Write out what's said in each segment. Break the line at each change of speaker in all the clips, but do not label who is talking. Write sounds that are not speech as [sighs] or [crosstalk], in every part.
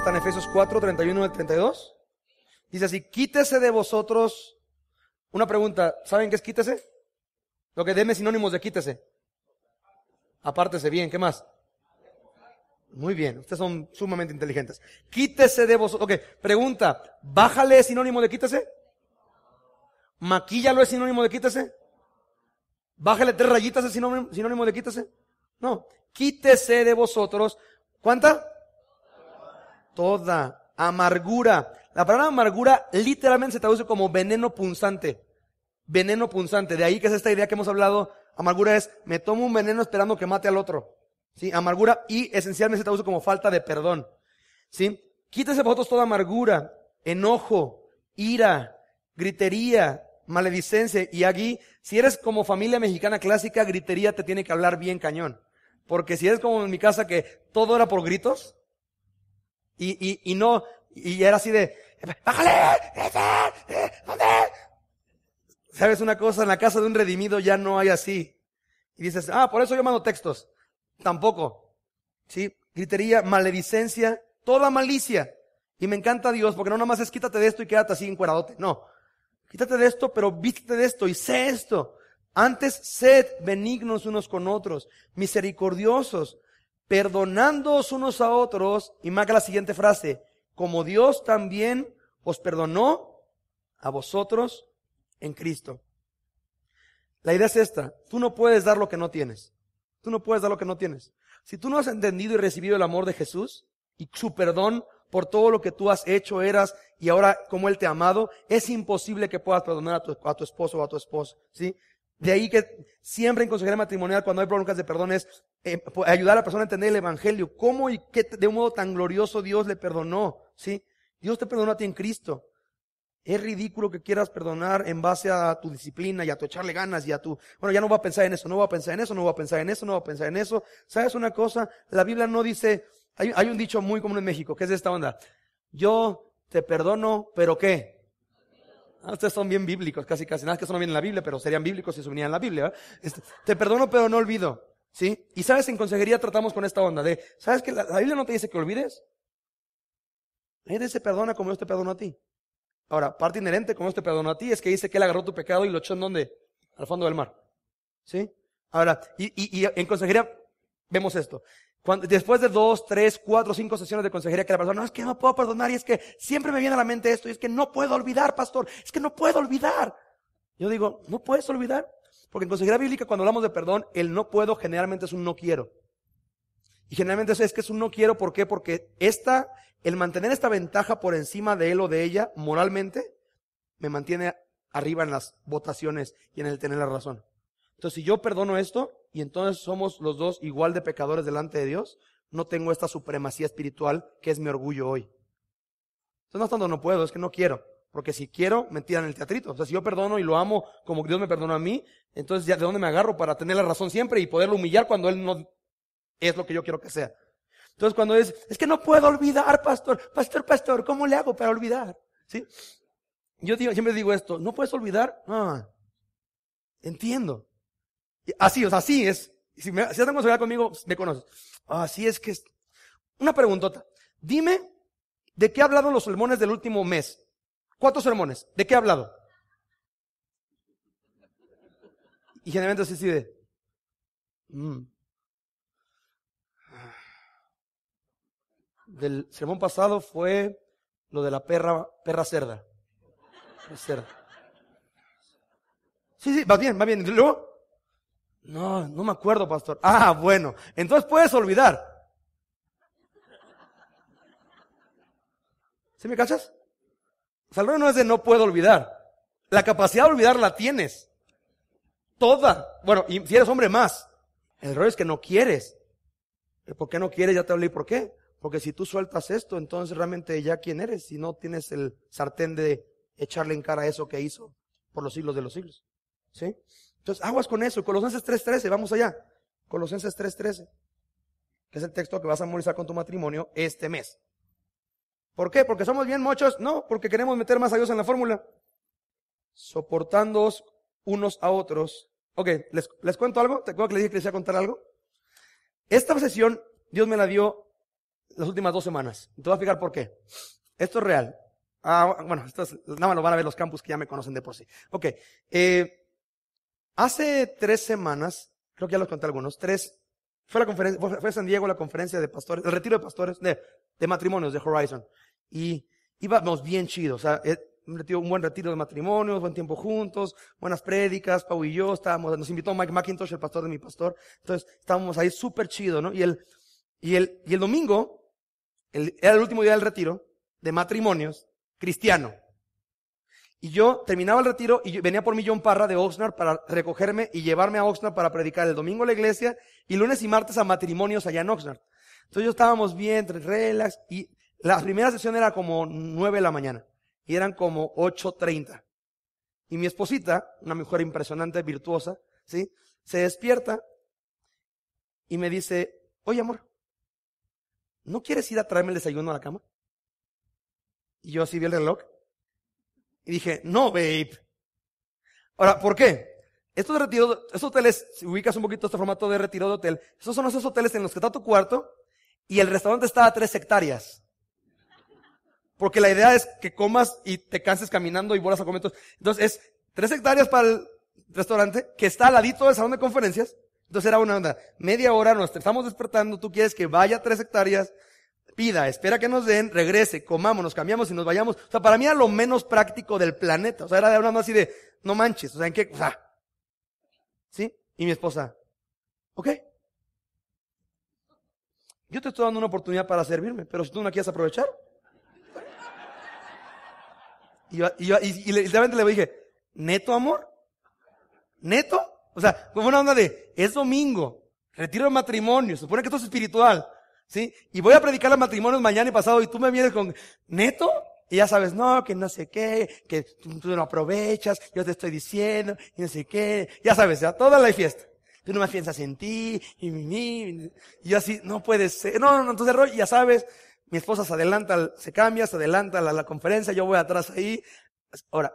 Está en Efesios 4, 31 y 32. Dice así, quítese de vosotros. Una pregunta, ¿saben qué es quítese? Lo que deme sinónimos de quítese. Apártese bien, ¿qué más? Muy bien, ustedes son sumamente inteligentes. Quítese de vosotros. Ok, pregunta, ¿bájale sinónimo de quítese? ¿Maquíllalo es sinónimo de quítese? ¿Bájale tres rayitas es sinónimo, sinónimo de quítese? No, quítese de vosotros. ¿Cuánta? toda amargura. La palabra amargura literalmente se traduce como veneno punzante. Veneno punzante. De ahí que es esta idea que hemos hablado. Amargura es, me tomo un veneno esperando que mate al otro. ¿Sí? Amargura y esencialmente se traduce como falta de perdón. ¿Sí? Quítese vosotros toda amargura, enojo, ira, gritería, maledicencia. Y aquí, si eres como familia mexicana clásica, gritería te tiene que hablar bien cañón. Porque si eres como en mi casa que todo era por gritos, y, y, y no, y era así de, bájale, este, eh, ¿Sabes una cosa? En la casa de un redimido ya no hay así. Y dices, ah, por eso yo mando textos. Tampoco. Sí, gritería, maledicencia, toda malicia. Y me encanta Dios, porque no nomás es quítate de esto y quédate así encueradote. No. Quítate de esto, pero vístete de esto y sé esto. Antes sed benignos unos con otros, misericordiosos, perdonándoos unos a otros, y marca la siguiente frase, como Dios también os perdonó a vosotros en Cristo. La idea es esta, tú no puedes dar lo que no tienes. Tú no puedes dar lo que no tienes. Si tú no has entendido y recibido el amor de Jesús y su perdón por todo lo que tú has hecho, eras y ahora como Él te ha amado, es imposible que puedas perdonar a tu, a tu esposo o a tu esposa. ¿sí? De ahí que siempre en consejería matrimonial, cuando hay broncas de perdón, es eh, ayudar a la persona a entender el evangelio. ¿Cómo y qué de un modo tan glorioso Dios le perdonó? ¿Sí? Dios te perdonó a ti en Cristo. Es ridículo que quieras perdonar en base a tu disciplina y a tu echarle ganas y a tu, bueno, ya no va a pensar en eso, no voy a pensar en eso, no va a pensar en eso, no va a pensar en eso. ¿Sabes una cosa? La Biblia no dice, hay, hay un dicho muy común en México, que es de esta onda. Yo te perdono, pero ¿qué? Ah, ustedes son bien bíblicos, casi, casi. Nada que eso no viene en la Biblia, pero serían bíblicos si se unían en la Biblia. Este, te perdono, pero no olvido. ¿Sí? Y sabes, en consejería tratamos con esta onda de, ¿sabes que la, Biblia no te dice que olvides? Él se dice perdona como yo te perdono a ti. Ahora, parte inherente como yo te perdono a ti es que dice que Él agarró tu pecado y lo echó en donde? Al fondo del mar. ¿Sí? Ahora, y en consejería vemos esto después de dos, tres, cuatro, cinco sesiones de consejería que la persona, no, es que no puedo perdonar y es que siempre me viene a la mente esto y es que no puedo olvidar, pastor, es que no puedo olvidar. Yo digo, ¿no puedes olvidar? Porque en consejería bíblica cuando hablamos de perdón, el no puedo generalmente es un no quiero. Y generalmente es que es un no quiero, ¿por qué? Porque esta, el mantener esta ventaja por encima de él o de ella, moralmente, me mantiene arriba en las votaciones y en el tener la razón. Entonces, si yo perdono esto, y entonces somos los dos igual de pecadores delante de Dios, no tengo esta supremacía espiritual que es mi orgullo hoy. Entonces, no es tanto no puedo, es que no quiero. Porque si quiero, me tiran el teatrito. O sea, si yo perdono y lo amo como Dios me perdonó a mí, entonces ya de dónde me agarro para tener la razón siempre y poderlo humillar cuando Él no es lo que yo quiero que sea. Entonces cuando es, es que no puedo olvidar, pastor, pastor, pastor, ¿cómo le hago para olvidar? ¿Sí? Yo digo, siempre digo esto, no puedes olvidar, ah, entiendo. Así, o sea, así es. Si, me, si conmigo, pues, me conoces. Así es que es. Una preguntota. Dime, ¿de qué ha hablado los sermones del último mes? ¿Cuántos sermones? ¿De qué ha hablado? Y generalmente así decide. Mm". Del sermón pasado fue lo de la perra, perra cerda. Cerda. Sí, sí, va bien, va bien. Luego, no, no me acuerdo, pastor. Ah, bueno, entonces puedes olvidar. ¿Sí me cachas? Salud no es de no puedo olvidar. La capacidad de olvidar la tienes. Toda. Bueno, y si eres hombre más. El error es que no quieres. Eh, ¿Por qué no quieres? Ya te hablé. ¿Por qué? Porque si tú sueltas esto, entonces realmente ya quién eres. Si no tienes el sartén de echarle en cara eso que hizo por los siglos de los siglos. ¿Sí? Entonces, aguas con eso. Colosenses 3.13, vamos allá. Colosenses 3.13, que es el texto que vas a memorizar con tu matrimonio este mes. ¿Por qué? ¿Porque somos bien muchos, No, porque queremos meter más a Dios en la fórmula. Soportándoos unos a otros. Ok, ¿les, les cuento algo? ¿Te acuerdas que les dije que les iba a contar algo? Esta obsesión Dios me la dio las últimas dos semanas. Te voy a fijar por qué. Esto es real. Ah, bueno, nada más lo van a ver los campus que ya me conocen de por sí. Ok, eh, Hace tres semanas, creo que ya los conté algunos, tres, fue la conferencia, fue San Diego la conferencia de pastores, el retiro de pastores, de, matrimonios de Horizon. Y íbamos bien chidos, o sea, eh, un, buen retiro de matrimonios, buen tiempo juntos, buenas prédicas, Pau y yo estábamos, nos invitó Mike McIntosh, el pastor de mi pastor, entonces estábamos ahí súper chido, ¿no? Y el, y el, y el domingo, era el último día del retiro de matrimonios cristiano. Y yo terminaba el retiro y venía por mí John Parra de Oxnard para recogerme y llevarme a Oxnard para predicar el domingo a la iglesia y lunes y martes a matrimonios allá en Oxnard. Entonces yo estábamos bien, relax, y la primera sesión era como 9 de la mañana y eran como 8.30. Y mi esposita, una mujer impresionante, virtuosa, ¿sí? Se despierta y me dice, oye amor, ¿no quieres ir a traerme el desayuno a la cama? Y yo así vi el reloj y dije, no, babe. Ahora, ¿por qué? Estos retiros, esos hoteles, si ubicas un poquito este formato de retiro de hotel, esos son esos hoteles en los que está tu cuarto y el restaurante está a tres hectáreas. Porque la idea es que comas y te canses caminando y vuelas a comer. Entonces es tres hectáreas para el restaurante que está al ladito del salón de conferencias. Entonces era una onda, media hora nos estamos despertando, tú quieres que vaya a tres hectáreas, espera que nos den, regrese, comamos, nos cambiamos y nos vayamos. O sea, para mí era lo menos práctico del planeta. O sea, era hablando así de, no manches, o sea, ¿en qué? O sea, ¿sí? Y mi esposa, ok. Yo te estoy dando una oportunidad para servirme, pero si tú no quieres aprovechar. Y, yo, y, le dije, ¿neto amor? ¿Neto? O sea, como una onda de, es domingo, retiro el matrimonio, se supone que esto es espiritual. ¿Sí? Y voy a predicar los matrimonios mañana y pasado y tú me vienes con, neto, y ya sabes, no, que no sé qué, que tú, no aprovechas, yo te estoy diciendo, y no sé qué. Ya sabes, ya toda la fiesta. Tú no más piensas en ti, y mi, y así, no puede ser. No, no, no, entonces, Roy, ya sabes, mi esposa se adelanta, se cambia, se adelanta a la, la conferencia, yo voy atrás ahí. Ahora,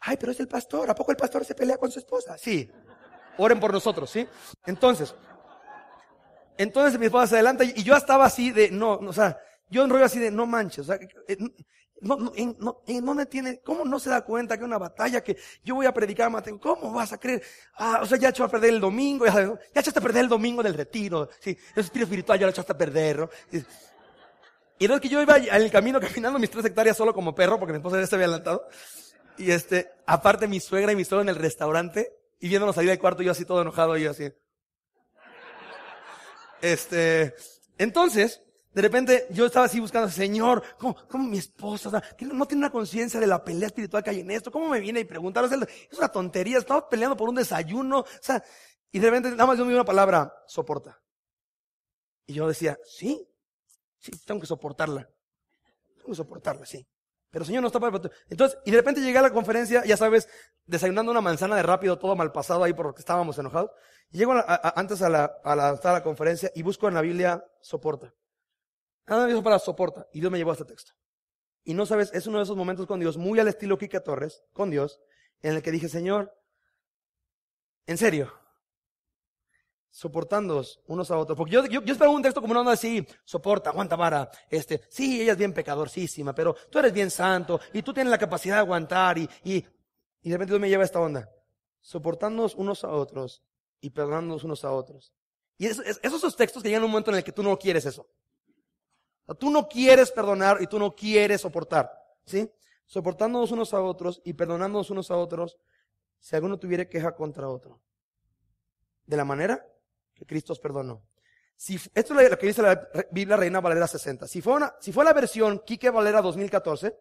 ay, pero es el pastor, ¿a poco el pastor se pelea con su esposa? Sí. Oren por nosotros, ¿sí? Entonces, entonces mi esposa se adelanta y yo estaba así de, no, o sea, yo enrollo así de, no manches, o sea, eh, no, no, no, me tiene, ¿cómo no se da cuenta que una batalla que yo voy a predicar, Mateo? ¿Cómo vas a creer? Ah, o sea, ya echó a perder el domingo, ya, ya echaste a perder el domingo del retiro, sí, el espíritu espiritual ya lo echaste a perder, ¿no? Y, que yo iba en el camino caminando mis tres hectáreas solo como perro, porque mi esposa ya se había adelantado. Y este, aparte mi suegra y mi suegro en el restaurante, y viéndonos salir del cuarto, yo así todo enojado, y yo así. Este, entonces, de repente yo estaba así buscando, Señor, ¿cómo, mi esposa? sea, no tiene una conciencia de la pelea espiritual que hay en esto. ¿Cómo me viene y preguntar? O es una tontería, estaba peleando por un desayuno. O sea, y de repente nada más yo me una palabra, soporta. Y yo decía, sí, sí, tengo que soportarla. Tengo que soportarla, sí. Pero Señor, no está para... Entonces, y de repente llegué a la conferencia, ya sabes, desayunando una manzana de rápido, todo mal pasado ahí porque estábamos enojados. llego antes a la, conferencia y busco en la Biblia soporta. Nada me hizo para soporta. Y Dios me llevó a este texto. Y no sabes, es uno de esos momentos con Dios, muy al estilo Quique Torres, con Dios, en el que dije, Señor, en serio, soportándonos unos a otros. Porque yo, yo, yo un texto como una onda así, soporta, aguanta vara, este, sí, ella es bien pecadorcísima, pero tú eres bien santo y tú tienes la capacidad de aguantar y, y, y de repente Dios me lleva a esta onda, soportándonos unos a otros y perdonándonos unos a otros. Y esos son textos que llegan a un momento en el que tú no quieres eso. tú no quieres perdonar y tú no quieres soportar, ¿sí? Soportándonos unos a otros y perdonándonos unos a otros si alguno tuviera queja contra otro. De la manera que Cristo os perdonó. Si, esto es lo que dice la Biblia Reina Valera 60. Si fue, si fue la versión Quique Valera 2014,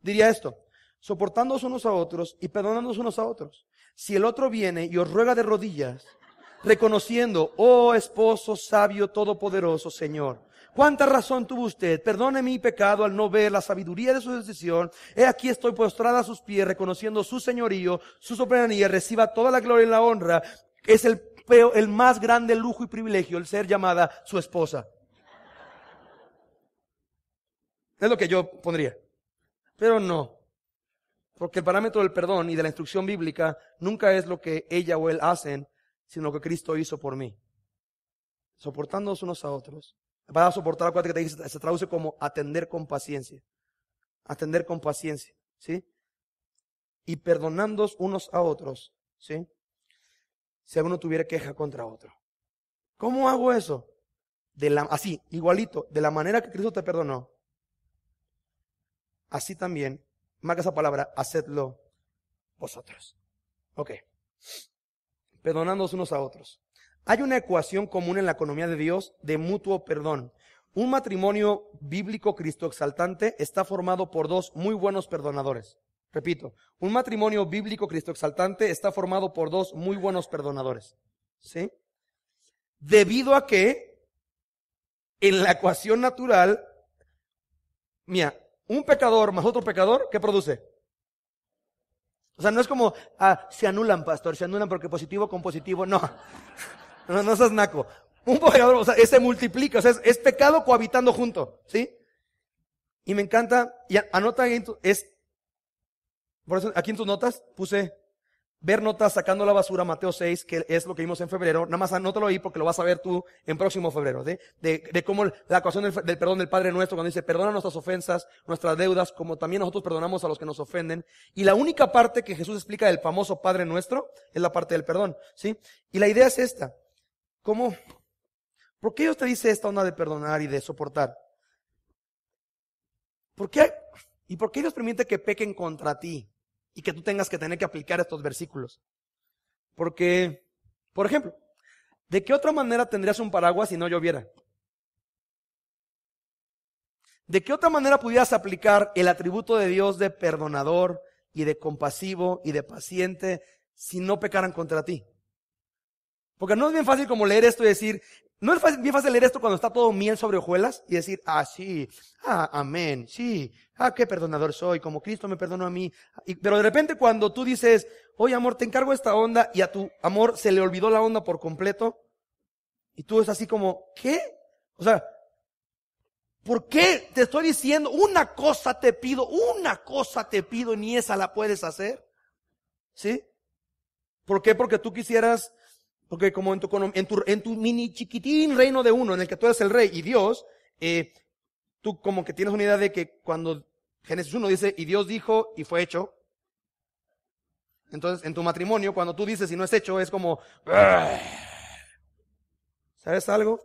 diría esto, soportándoos unos a otros y perdonándoos unos a otros. Si el otro viene y os ruega de rodillas, reconociendo, oh esposo sabio todopoderoso Señor, ¿Cuánta razón tuvo usted? Perdone mi pecado al no ver la sabiduría de su decisión. He aquí estoy postrada a sus pies, reconociendo su señorío, su soberanía. Reciba toda la gloria y la honra. Es el Veo el más grande lujo y privilegio, el ser llamada su esposa. Es lo que yo pondría. Pero no. Porque el parámetro del perdón y de la instrucción bíblica nunca es lo que ella o él hacen, sino lo que Cristo hizo por mí. Soportándonos unos a otros. Para soportar acuérdate que te dice, se traduce como atender con paciencia. Atender con paciencia. ¿Sí? Y perdonándonos unos a otros. ¿Sí? si alguno tuviera queja contra otro. ¿Cómo hago eso? De la, así, igualito, de la manera que Cristo te perdonó. Así también, marca esa palabra, hacedlo vosotros. Ok. Perdonándonos unos a otros. Hay una ecuación común en la economía de Dios de mutuo perdón. Un matrimonio bíblico cristo exaltante está formado por dos muy buenos perdonadores. Repito, un matrimonio bíblico cristoexaltante está formado por dos muy buenos perdonadores. ¿Sí? Debido a que en la ecuación natural, mira, un pecador más otro pecador, ¿qué produce? O sea, no es como, ah, se anulan, pastor, se anulan porque positivo con positivo, no. [laughs] No, no seas naco. Un pecador, o sea, se este multiplica, o sea, es, pecado cohabitando junto, ¿sí? Y me encanta, y anota, es por eso aquí en tus notas puse ver notas sacando la basura, Mateo 6, que es lo que vimos en febrero. Nada más anótalo ahí porque lo vas a ver tú en próximo febrero. De, de, cómo la ecuación del, perdón del Padre Nuestro, cuando dice, perdona nuestras ofensas, nuestras deudas, como también nosotros perdonamos a los que nos ofenden. Y la única parte que Jesús explica del famoso Padre Nuestro es la parte del perdón. ¿sí? Y la idea es esta. ¿Cómo? ¿Por qué Dios te dice esta onda de perdonar y de soportar? ¿Por qué? ¿Y por qué Dios permite que pequen contra ti y que tú tengas que tener que aplicar estos versículos? Porque, por ejemplo, ¿de qué otra manera tendrías un paraguas si no lloviera? ¿De qué otra manera pudieras aplicar el atributo de Dios de perdonador y de compasivo y de paciente si no pecaran contra ti? Porque no es bien fácil como leer esto y decir, ¿No es bien fácil leer esto cuando está todo miel sobre hojuelas y decir, ah, sí, ah, amén, sí, ah, qué perdonador soy, como Cristo me perdonó a mí? pero de repente cuando tú dices, oye amor, te encargo esta onda y a tu amor se le olvidó la onda por completo, y tú es así como, ¿qué? O sea, ¿por qué te estoy diciendo una cosa te pido, una cosa te pido y ni esa la puedes hacer? ¿Sí? ¿Por qué? Porque tú quisieras porque como en tu, mini chiquitín reino de uno, en el que tú eres el rey y Dios, eh, tú como que tienes una idea de que cuando Génesis 1 dice, y Dios dijo y fue hecho, entonces en tu matrimonio, cuando tú dices y no es hecho, es como, ¿sabes algo?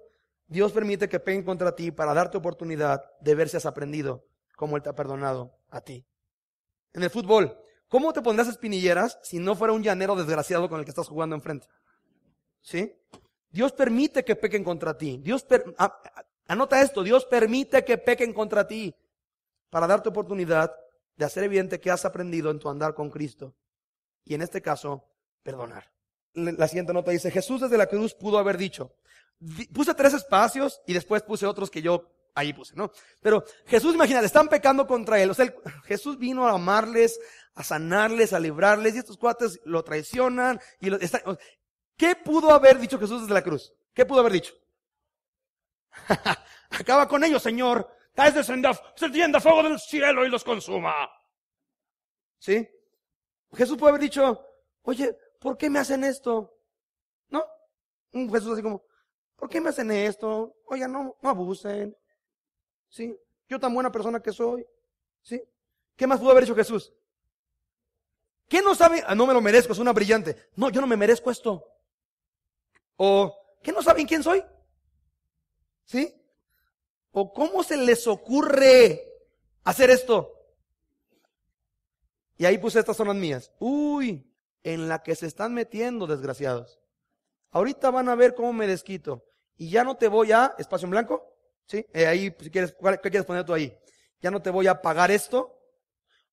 Dios permite que peguen contra ti para darte oportunidad de ver si has aprendido como Él te ha perdonado a ti. En el fútbol, ¿cómo te pondrás espinilleras si no fuera un llanero desgraciado con el que estás jugando enfrente? ¿Sí? Dios permite que pequen contra ti. Dios ah, ah, anota esto, Dios permite que pequen contra ti para darte oportunidad de hacer evidente que has aprendido en tu andar con Cristo. Y en este caso, perdonar. La siguiente nota dice, Jesús desde la cruz pudo haber dicho, puse tres espacios y después puse otros que yo ahí puse, ¿no? Pero Jesús, imagínate, están pecando contra él. O sea, Jesús vino a amarles, a sanarles, a librarles, y estos cuates lo traicionan, y lo, está, ¿Qué pudo haber dicho Jesús desde la cruz? ¿Qué pudo haber dicho? [laughs] Acaba con ellos, Señor. Se tienda fuego del cielo y los consuma. ¿Sí? Jesús pudo haber dicho, oye, ¿por qué me hacen esto? ¿No? Un Jesús así como, ¿por qué me hacen esto? Oiga, no, abusen. ¿Sí? Yo tan buena persona que soy. ¿Sí? ¿Qué más pudo haber dicho Jesús? ¿Qué no sabe? Ah, no me lo merezco, es una brillante. No, yo no me merezco esto. O ¿qué no saben quién soy. ¿Sí? ¿O cómo se les ocurre hacer esto? Y ahí puse estas son las mías. Uy, en la que se están metiendo, desgraciados. Ahorita van a ver cómo me desquito. Y ya no te voy a, espacio en blanco, ¿sí? Eh, ahí, si quieres, ¿qué quieres poner tú ahí? Ya no te voy a pagar esto.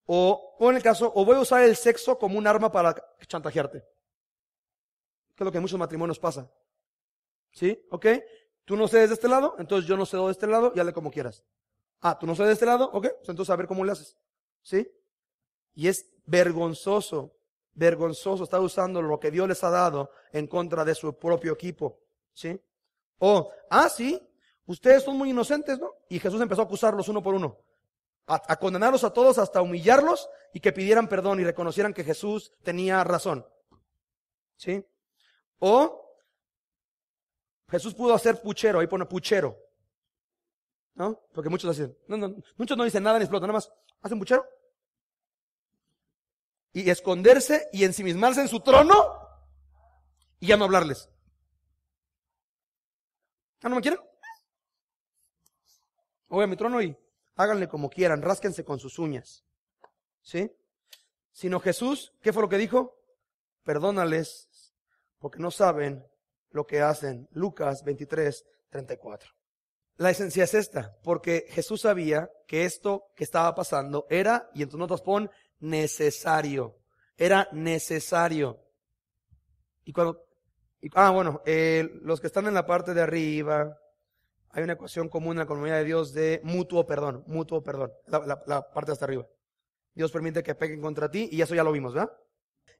O, o en el caso, o voy a usar el sexo como un arma para chantajearte lo que en muchos matrimonios pasa. ¿Sí? ¿Ok? Tú no cedes de este lado, entonces yo no cedo de este lado y hazle como quieras. Ah, tú no cedes de este lado, ok, pues entonces a ver cómo le haces. ¿Sí? Y es vergonzoso, vergonzoso estar usando lo que Dios les ha dado en contra de su propio equipo. ¿Sí? O, ah, sí, ustedes son muy inocentes, ¿no? Y Jesús empezó a acusarlos uno por uno. A, a, condenarlos a todos hasta humillarlos y que pidieran perdón y reconocieran que Jesús tenía razón. ¿Sí? O Jesús pudo hacer puchero, ahí pone puchero. ¿No? Porque muchos hacen, no, muchos no dicen nada ni explotan, nada más hacen puchero. Y esconderse y ensimismarse en su trono y ya no hablarles. ¿Ah, no me quieren? Oye, mi trono y háganle como quieran, rásquense con sus uñas. ¿Sí? Sino Jesús, ¿qué fue lo que dijo? Perdónales porque no saben lo que hacen. Lucas 23, 34. La esencia es esta, porque Jesús sabía que esto que estaba pasando era, y en tus notas pon, necesario. Era necesario. Y cuando, y, ah, bueno, eh, los que están en la parte de arriba, hay una ecuación común en la economía de Dios de mutuo perdón, mutuo perdón, la, la, la parte hasta arriba. Dios permite que pequen contra ti y eso ya lo vimos, ¿verdad?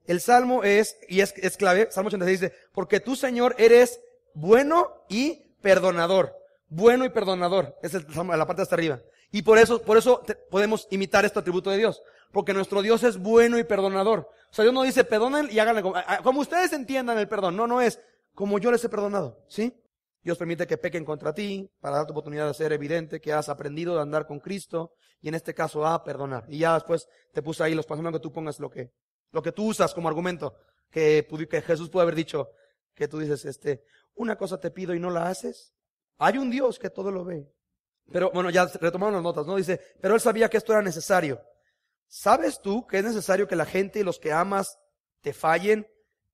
El salmo es, y es, clave, Salmo 86 dice, porque tú, Señor, eres bueno y perdonador. Bueno y perdonador. Es el, la parte hasta arriba. Y por eso, por eso podemos imitar este atributo de Dios. Porque nuestro Dios es bueno y perdonador. O sea, Dios no dice, perdonen y háganle ah, como, ustedes entiendan el perdón. No, no es como yo les he perdonado. ¿Sí? Dios permite que pequen contra ti para darte oportunidad de ser evidente que has aprendido de andar con Cristo y en este caso a perdonar. Y ya después te puse ahí los pasos que tú pongas lo que, lo que tú usas como argumento, que, Jesús pudo haber dicho, que tú dices, este, una cosa te pido y no la haces. Hay un Dios que todo lo ve. Pero bueno, ya retomamos las notas, ¿no? Dice, pero él sabía que esto era necesario. ¿Sabes tú que es necesario que la gente y los que amas te fallen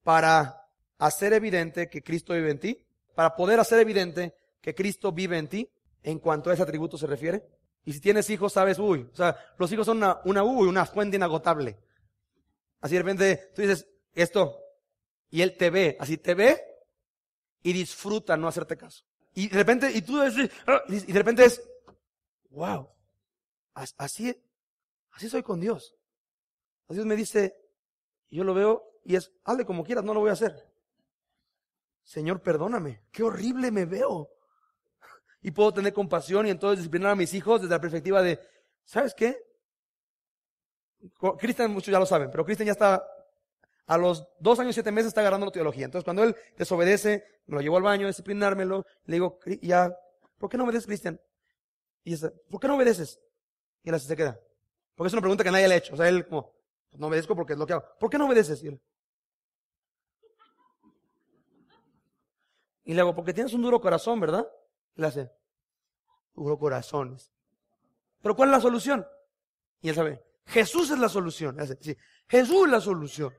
para hacer evidente que Cristo vive en ti? Para poder hacer evidente que Cristo vive en ti en cuanto a ese atributo se refiere. Y si tienes hijos, sabes, uy, o sea, los hijos son una, una, uy, una fuente inagotable. Así de repente tú dices esto y él te ve, así te ve y disfruta no hacerte caso. Y de repente, y tú y de repente es, wow, así, así soy con Dios. Dios me dice, yo lo veo y es, hazle como quieras, no lo voy a hacer. Señor, perdóname, qué horrible me veo. [laughs] Y puedo tener compasión y entonces disciplinar a mis hijos desde la perspectiva de, ¿sabes qué? Cristian, muchos ya lo saben, pero Cristian ya está, a los dos años, siete meses está agarrando la teología. Entonces, cuando él desobedece, me lo llevo al baño a disciplinármelo, le digo, ya, ¿por qué no obedeces, Cristian? Y dice, ¿por qué no obedeces? Y él así se queda. Porque es una pregunta que nadie le ha hecho. O sea, él como, no obedezco porque es lo que hago. ¿Por qué no obedeces? Y, él, y le hago, porque tienes un duro corazón, ¿verdad? Y le hace, duro corazón Pero ¿cuál es la solución? Y él sabe, Jesús es la solución. Jesús es la solución.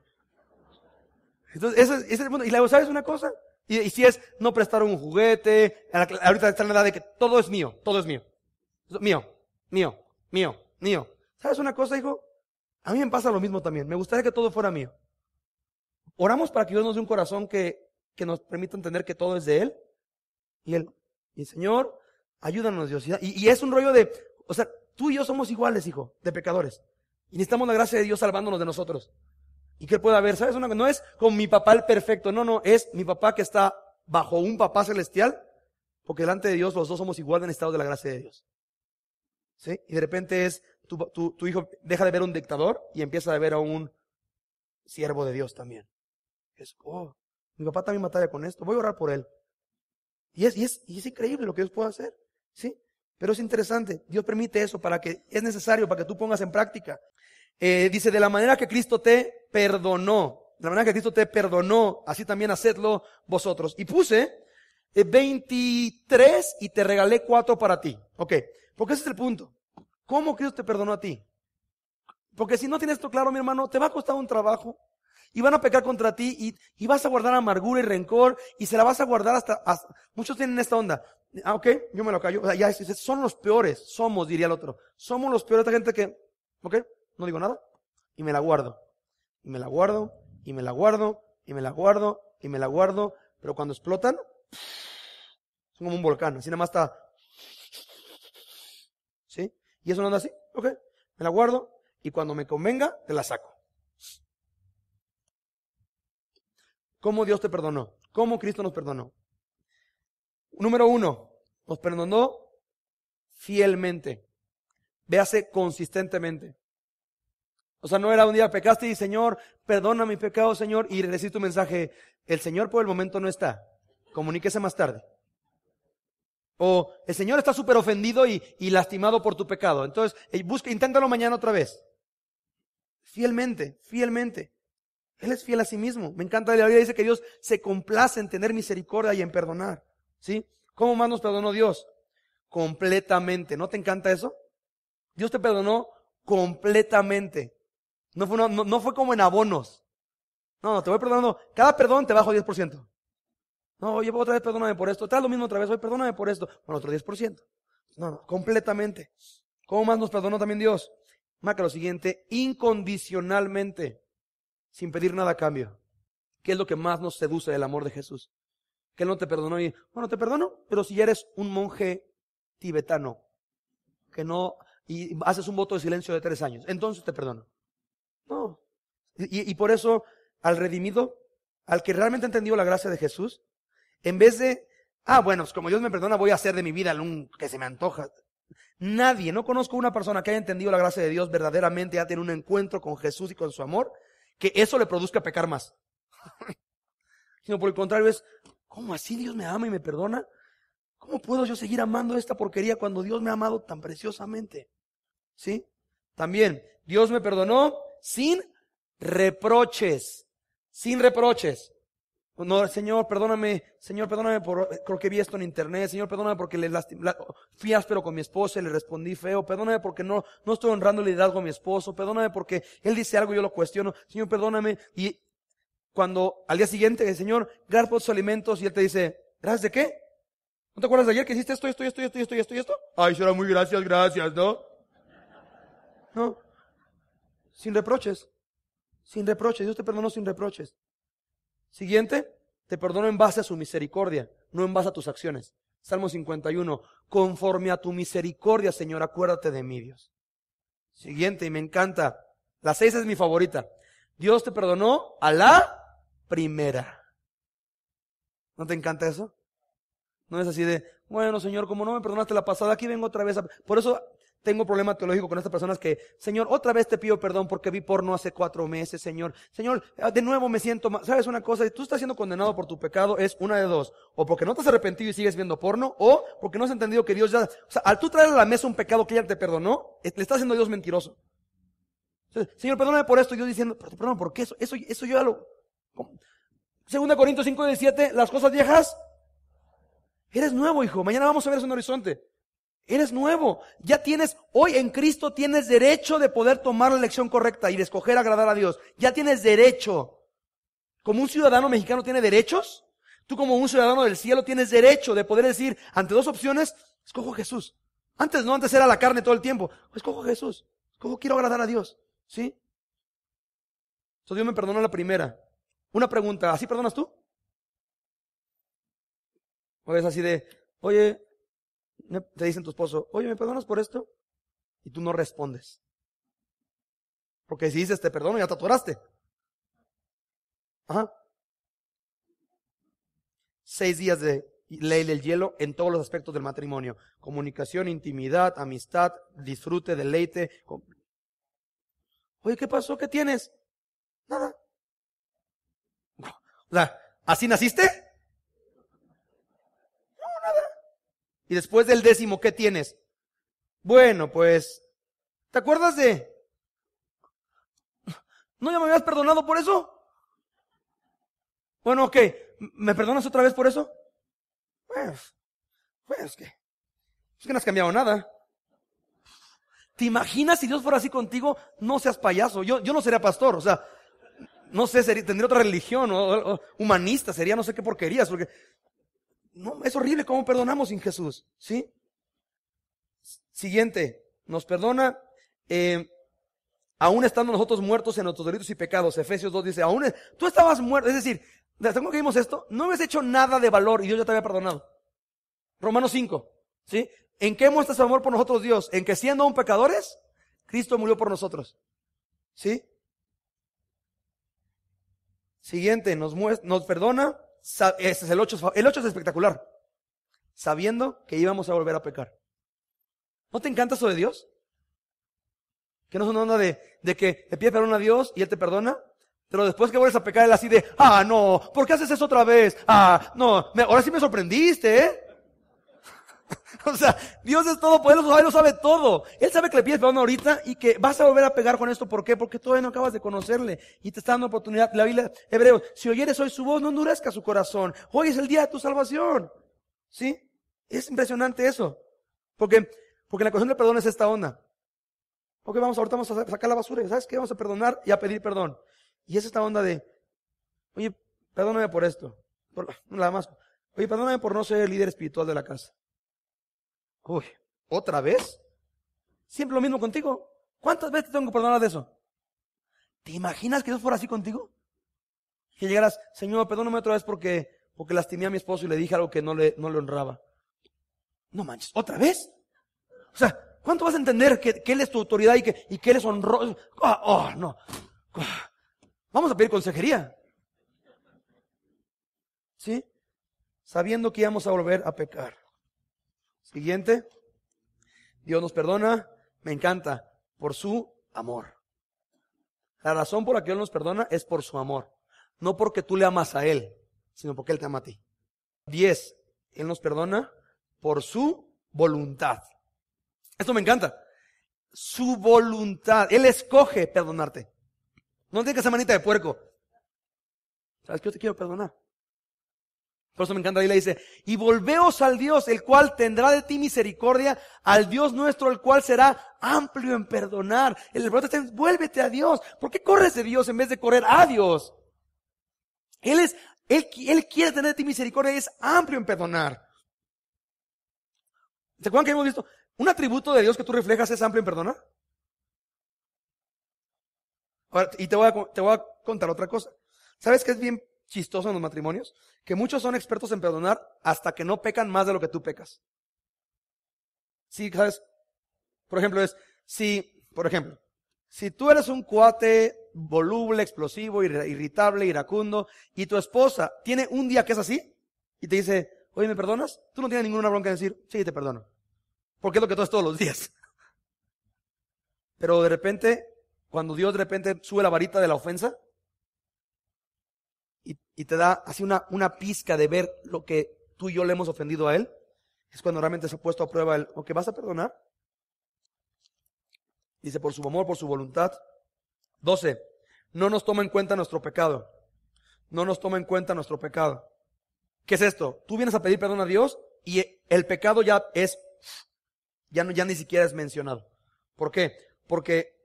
Entonces, ese, es el Y ¿sabes una cosa? Y, si es no prestar un juguete, ahorita está en la edad de que todo es mío, todo es mío. Mío, mío, mío, mío. ¿Sabes una cosa, hijo? A mí me pasa lo mismo también. Me gustaría que todo fuera mío. Oramos para que Dios nos dé un corazón que, que nos permita entender que todo es de Él. Y Él, y Señor, ayúdanos Dios. Y, y es un rollo de, o sea, tú y yo somos iguales, hijo, de pecadores. Y necesitamos la gracia de Dios salvándonos de nosotros. Y qué puede haber? ¿sabes? No es con mi papá el perfecto, no, no, es mi papá que está bajo un papá celestial, porque delante de Dios los dos somos igual en estado de la gracia de Dios. ¿Sí? Y de repente es, tu, hijo deja de ver a un dictador y empieza a ver a un siervo de Dios también. Es, oh, mi papá también batalla con esto, voy a orar por él. Y es, y es, y es increíble lo que Dios puede hacer. ¿Sí? Pero es interesante, Dios permite eso para que es necesario para que tú pongas en práctica. Eh, dice, de la manera que Cristo te perdonó, de la manera que Cristo te perdonó, así también hacedlo vosotros. Y puse 23 eh, y te regalé 4 para ti. Ok, porque ese es el punto. ¿Cómo Cristo te perdonó a ti? Porque si no tienes esto claro, mi hermano, te va a costar un trabajo y van a pecar contra ti y, vas a guardar amargura y rencor y se la vas a guardar hasta, Muchos tienen esta onda. Ah, ok, yo me lo callo. O sea, ya son los peores. Somos, diría el otro. Somos los peores. Esta gente que, ok, no digo nada. Y me la guardo. Y me la guardo. Y me la guardo. Y me la guardo. Y me la guardo. Pero cuando explotan, son como un volcán. Así nada más está. ¿Sí? Y eso no anda así. Ok, me la guardo. Y cuando me convenga, te la saco. ¿Cómo Dios te perdonó? ¿Cómo Cristo nos perdonó? Número uno, nos perdonó fielmente. Véase consistentemente. O sea, no era un día pecaste y Señor, perdona mi pecado, Señor, y recibí tu mensaje. El Señor por el momento no está. Comuníquese más tarde. O el Señor está súper ofendido y, y, lastimado por tu pecado. Entonces, eh, busca, inténtalo mañana otra vez. Fielmente, fielmente. Él es fiel a sí mismo. Me encanta, la Biblia dice que Dios se complace en tener misericordia y en perdonar. ¿Sí? ¿Cómo más nos perdonó Dios? Completamente. ¿No te encanta eso? Dios te perdonó completamente. No fue, no, fue como en abonos. No, no, te voy perdonando. Cada perdón te bajo 10%. No, oye, otra vez perdóname por esto. tal lo mismo otra vez, oye, perdóname por esto. Bueno, otro 10%. No, no, completamente. ¿Cómo más nos perdonó también Dios? Marca lo siguiente, incondicionalmente, sin pedir nada a cambio. ¿Qué es lo que más nos seduce del amor de Jesús? que él no te perdonó. Y, bueno, te perdono, pero si eres un monje tibetano, que no, y haces un voto de silencio de tres años, entonces te perdono. No. Y, por eso, al redimido, al que realmente ha entendido la gracia de Jesús, en vez de, ah, bueno, pues como Dios me perdona, voy a hacer de mi vida lo que se me antoja. Nadie, no conozco una persona que haya entendido la gracia de Dios verdaderamente, ha tenido un encuentro con Jesús y con su amor, que eso le produzca pecar más. [laughs] Sino por el contrario es, ¿Cómo así Dios me ama y me perdona? ¿Cómo puedo yo seguir amando esta porquería cuando Dios me ha amado tan preciosamente? ¿Sí? También, Dios me perdonó sin reproches, sin reproches. No, Señor, perdóname, Señor, perdóname por, eh, creo que vi esto en internet, Señor, perdóname porque le fui áspero con mi esposa y le respondí feo, perdóname porque no, no estoy honrando el liderazgo con mi esposo, perdóname porque él dice algo y yo lo cuestiono, Señor, perdóname. Y cuando al día siguiente el Señor, gracias tus alimentos y Él te dice, ¿gracias de qué? ¿No te acuerdas de ayer que hiciste esto, esto, esto, esto, esto, esto, esto? Ay, será muy gracias, gracias, ¿no? No. Sin reproches. Sin reproches. Dios te perdonó sin reproches. Siguiente, te perdono en base a su misericordia, no en base a tus acciones. Salmo 51. Conforme a tu misericordia, Señor, acuérdate de mí, Dios. Siguiente, y me encanta. La seis es mi favorita. Dios te perdonó a la primera. ¿No te encanta eso? No es así de, bueno, Señor, como no me perdonaste la pasada, aquí vengo otra vez. A... Por eso tengo un problema teológico con estas personas que, Señor, otra vez te pido perdón porque vi porno hace cuatro meses, Señor. Señor, ah, de nuevo me siento mal. ¿Sabes una cosa? Si tú estás siendo condenado por tu pecado, es una de dos. O porque no te has arrepentido y sigues viendo porno, o porque no has entendido que Dios ya... O sea, al tú traer a la mesa un pecado que ya te perdonó, le está haciendo Dios mentiroso. Señor, perdóname por esto. Y Dios diciendo, perdóname, ¿por qué eso? Eso, eso yo ya lo... Segunda Corintios 5.17 las cosas viejas. Eres nuevo, hijo. Mañana vamos a ver eso en Horizonte. Eres nuevo. Ya tienes, hoy en Cristo tienes derecho de poder tomar la elección correcta y de escoger agradar a Dios. Ya tienes derecho. Como un ciudadano mexicano tiene derechos, tú como un ciudadano del cielo tienes derecho de poder decir, ante dos opciones, escojo Jesús. Antes no, antes era la carne todo el tiempo. Escojo a Jesús. Escojo quiero agradar a Dios. ¿Sí? Dios me perdonó la primera. Una pregunta, ¿así perdonas tú? O es así de, oye, te dicen tu esposo, oye, ¿me perdonas por esto? Y tú no respondes. Porque si dices te perdono, ya te atoraste. Ajá. Seis días de ley del hielo en todos los aspectos del matrimonio. Comunicación, intimidad, amistad, disfrute, deleite. Oye, ¿qué pasó? ¿Qué tienes? O sea, ¿así naciste? No, nada. Y después del décimo, ¿qué tienes? Bueno, pues, ¿te acuerdas de... ¿No ya me habías perdonado por eso? Bueno, ok, ¿me perdonas otra vez por eso? Pues, pues que... Es pues que no has cambiado nada. ¿Te imaginas si Dios fuera así contigo? No seas payaso. Yo, yo no sería pastor. O sea, no sé, tendría otra religión, o, humanista, sería no sé qué porquerías, porque no, es horrible cómo perdonamos sin Jesús, ¿sí? Siguiente, nos perdona, eh, aún estando nosotros muertos en nuestros delitos y pecados, Efesios 2 dice, aún, tú estabas muerto, es decir, desde que vimos esto, no habías hecho nada de valor y Dios ya te había perdonado. Romanos 5, ¿sí? ¿En qué muestra su amor por nosotros Dios? En que siendo aún pecadores, Cristo murió por nosotros. ¿Sí? Siguiente, nos, nos perdona. ese es el 8. El es espectacular. Sabiendo que íbamos a volver a pecar. ¿No te encanta eso de Dios? Que no es una onda de, de que le pides perdón a Dios y Él te perdona. Pero después que vuelves a pecar, Él así de, ah, no, ¿por qué haces eso otra vez? Ah, no, ahora sí me sorprendiste, ¿eh? [laughs] O sea, Dios es todo poderoso. Él lo sabe todo. Él sabe que le pides perdón ahorita y que vas a volver a pegar con esto. ¿Por qué? Porque todavía no acabas de conocerle y te está dando oportunidad. La Biblia, Hebreos, si oyeres hoy su voz, no endurezca su corazón. Hoy es el día de tu salvación. ¿Sí? Es impresionante eso. Porque, porque la cuestión del perdón es esta onda. Ok, vamos, ahorita vamos a sacar la basura. ¿Sabes qué? Vamos a perdonar y a pedir perdón. Y es esta onda de, oye, perdóname por esto. Por, nada más. Oye, perdóname por no ser el líder espiritual de la casa. Uy, ¿otra vez? Siempre lo mismo contigo. ¿Cuántas veces tengo que perdonar de eso? ¿Te imaginas que Dios fuera así contigo? Que llegaras, Señor, perdóname otra vez porque, porque lastimé a mi esposo y le dije algo que no le, no honraba. No manches, ¿otra vez? O sea, ¿cuánto vas a entender que, Él es tu autoridad y que, y Él es honroso? Ah, oh, no. Vamos a pedir consejería. ¿Sí? Sabiendo que íbamos a volver a pecar. Siguiente. Dios nos perdona, me encanta, por su amor. La razón por la que Él nos perdona es por su amor. No porque tú le amas a Él, sino porque Él te ama a ti. Diez, Él nos perdona por su voluntad. Esto me encanta. Su voluntad. Él escoge perdonarte. No tiene que manita de puerco. ¿Sabes que yo te quiero perdonar? Por eso me encanta, ahí le dice, y volveos al Dios, el cual tendrá de ti misericordia, al Dios nuestro, el cual será amplio en perdonar. El te está vuélvete a Dios. ¿Por qué corres de Dios en vez de correr a Dios? Él es, él quiere tener de ti misericordia y es amplio en perdonar. ¿Se acuerdan que hemos visto? Un atributo de Dios que tú reflejas es amplio en perdonar. Ahora, y te voy, a, te voy a contar otra cosa. ¿Sabes qué es bien chistoso en los matrimonios? Que muchos son expertos en perdonar hasta que no pecan más de lo que tú pecas. Sí, ¿sabes? Por ejemplo, es, si, por ejemplo, si tú eres un cuate voluble, explosivo, irritable, iracundo, y tu esposa tiene un día que es así, y te dice, oye, ¿me perdonas? Tú no tienes ninguna bronca en decir, sí, te perdono. Porque es lo que tú haces todos los días. [laughs] Pero de repente, cuando Dios de repente sube la varita de la ofensa, y te da así una, una pizca de ver lo que tú y yo le hemos ofendido a Él, es cuando realmente se ha puesto a prueba el, que ¿vas a perdonar? Dice, por su amor, por su voluntad. 12. No nos toma en cuenta nuestro pecado. No nos toma en cuenta nuestro pecado. ¿Qué es esto? Tú vienes a pedir perdón a Dios y el pecado ya es, ya, no, ya ni siquiera es mencionado. ¿Por qué? Porque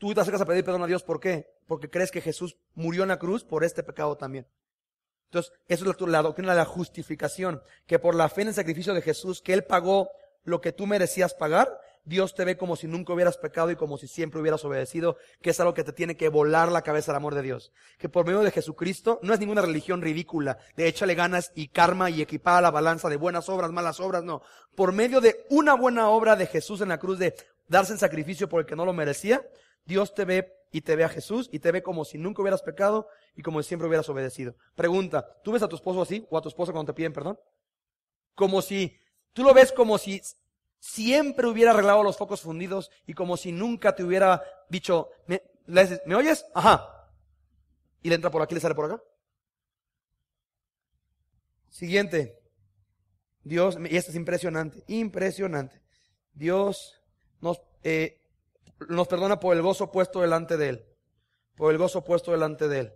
Tú te acercas a pedir perdón a Dios, ¿por qué? Porque crees que Jesús murió en la cruz por este pecado también. Entonces, eso es la, doctrina de la justificación, que por la fe en el sacrificio de Jesús, que Él pagó lo que tú merecías pagar, Dios te ve como si nunca hubieras pecado y como si siempre hubieras obedecido, que es algo que te tiene que volar la cabeza el amor de Dios. Que por medio de Jesucristo no es ninguna religión ridícula, de échale ganas y karma y equipada la balanza de buenas obras, malas obras, no. Por medio de una buena obra de Jesús en la cruz de darse en sacrificio por el que no lo merecía, Dios te ve y te ve a Jesús y te ve como si nunca hubieras pecado y como si siempre hubieras obedecido. Pregunta, ¿tú ves a tu esposo así o a tu esposa cuando te piden perdón? Como si, tú lo ves como si siempre hubiera arreglado los focos fundidos y como si nunca te hubiera dicho, ¿me, oyes? Ajá. Y le entra por aquí, le sale por acá. Siguiente. Dios, y esto es impresionante, impresionante. Dios nos, eh, nos perdona por el gozo puesto delante de Él. Por el gozo puesto delante de Él.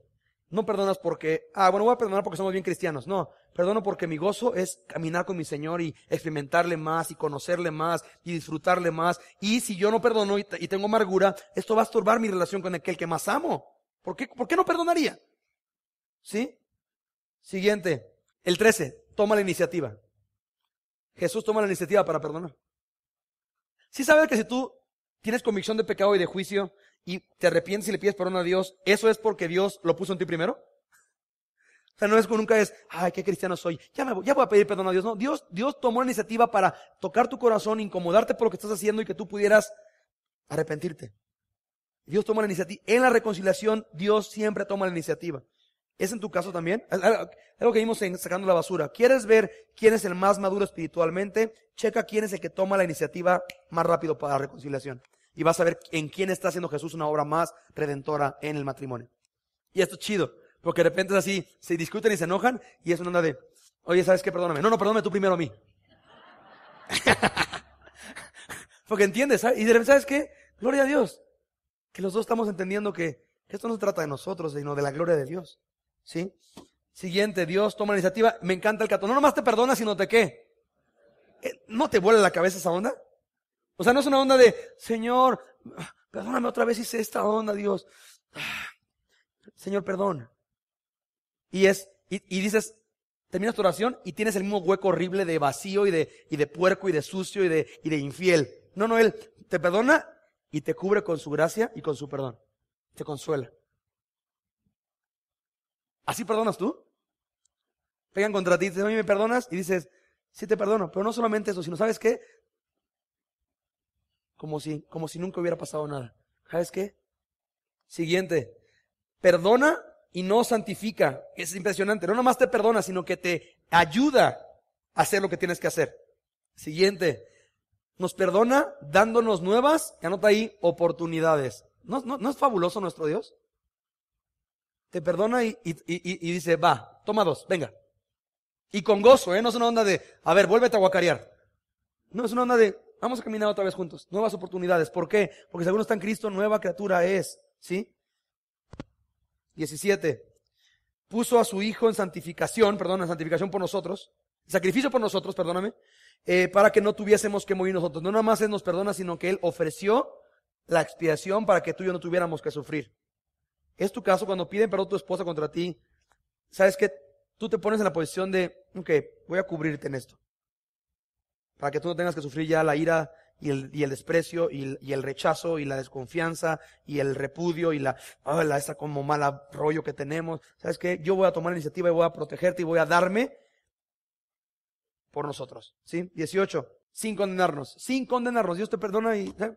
No perdonas porque, ah, bueno, voy a perdonar porque somos bien cristianos. No, perdono porque mi gozo es caminar con mi Señor y experimentarle más y conocerle más y disfrutarle más. Y si yo no perdono y, tengo amargura, esto va a estorbar mi relación con aquel que más amo. ¿Por qué, por qué no perdonaría? ¿Sí? Siguiente. El 13. Toma la iniciativa. Jesús toma la iniciativa para perdonar. ¿Sí sabes que si tú tienes convicción de pecado y de juicio y te arrepientes y le pides perdón a Dios, ¿eso es porque Dios lo puso en ti primero? O sea, no es como nunca es, ay, qué cristiano soy, ya, me, ya voy a pedir perdón a Dios. No, Dios, tomó la iniciativa para tocar tu corazón, incomodarte por lo que estás haciendo y que tú pudieras arrepentirte. Dios toma la iniciativa. En la reconciliación, Dios siempre toma la iniciativa. ¿Es en tu caso también? Algo que vimos Sacando la Basura. ¿Quieres ver quién es el más maduro espiritualmente? Checa quién es el que toma la iniciativa más rápido para la reconciliación y vas a ver en quién está haciendo Jesús una obra más redentora en el matrimonio. Y esto es chido, porque de repente es así, se discuten y se enojan y es una onda de, oye, ¿sabes qué? Perdóname. No, no, perdóname tú primero a mí. [laughs] porque entiendes, ¿sabes? y de ¿sabes qué? Gloria a Dios. Que los dos estamos entendiendo que esto no se trata de nosotros, sino de la gloria de Dios. ¿Sí? Siguiente, Dios toma la iniciativa. Me encanta el cato. No nomás te perdona, sino te qué. Eh, ¿No te vuela la cabeza esa onda? O sea, no es una onda de, Señor, perdóname otra vez hice esta onda, Dios. Señor, perdona. Y es, y, dices, terminas tu oración y tienes el mismo hueco horrible de vacío y de, y de puerco y de sucio y de, y de infiel. No, no, Él te perdona y te cubre con su gracia y con su perdón. Te consuela. ¿Así perdonas tú? Pegan contra ti, ¿a mí ¿me perdonas? Y dices, sí te perdono, pero no solamente eso, sino, ¿sabes qué? como si, como si nunca hubiera pasado nada. ¿Sabes qué? Siguiente. Perdona y no santifica. Es impresionante. No nomás te perdona, sino que te ayuda a hacer lo que tienes que hacer. Siguiente. Nos perdona dándonos nuevas, anota ahí, oportunidades. ¿No, no, es fabuloso nuestro Dios? Te perdona y, y, y, y, dice, va, toma dos, venga. Y con gozo, ¿eh? No es una onda de, a ver, vuélvete a guacarear. No, es una onda de, Vamos a caminar otra vez juntos. Nuevas oportunidades. ¿Por qué? Porque si alguno está en Cristo, nueva criatura es. ¿Sí? 17. Puso a su Hijo en santificación, perdón, en santificación por nosotros. Sacrificio por nosotros, perdóname. Eh, para que no tuviésemos que morir nosotros. No nada más Él nos perdona, sino que Él ofreció la expiación para que tú y yo no tuviéramos que sufrir. Es tu caso cuando piden perdón tu esposa contra ti. ¿Sabes que Tú te pones en la posición de, ok, voy a cubrirte en esto para que tú no tengas que sufrir ya la ira y el, y el desprecio y, el, rechazo y la desconfianza y el repudio y la, esa como mala rollo que tenemos. ¿Sabes qué? Yo voy a tomar la iniciativa y voy a protegerte y voy a darme por nosotros. ¿Sí? 18. Sin condenarnos. Sin condenarnos. Dios te perdona y... ¿eh?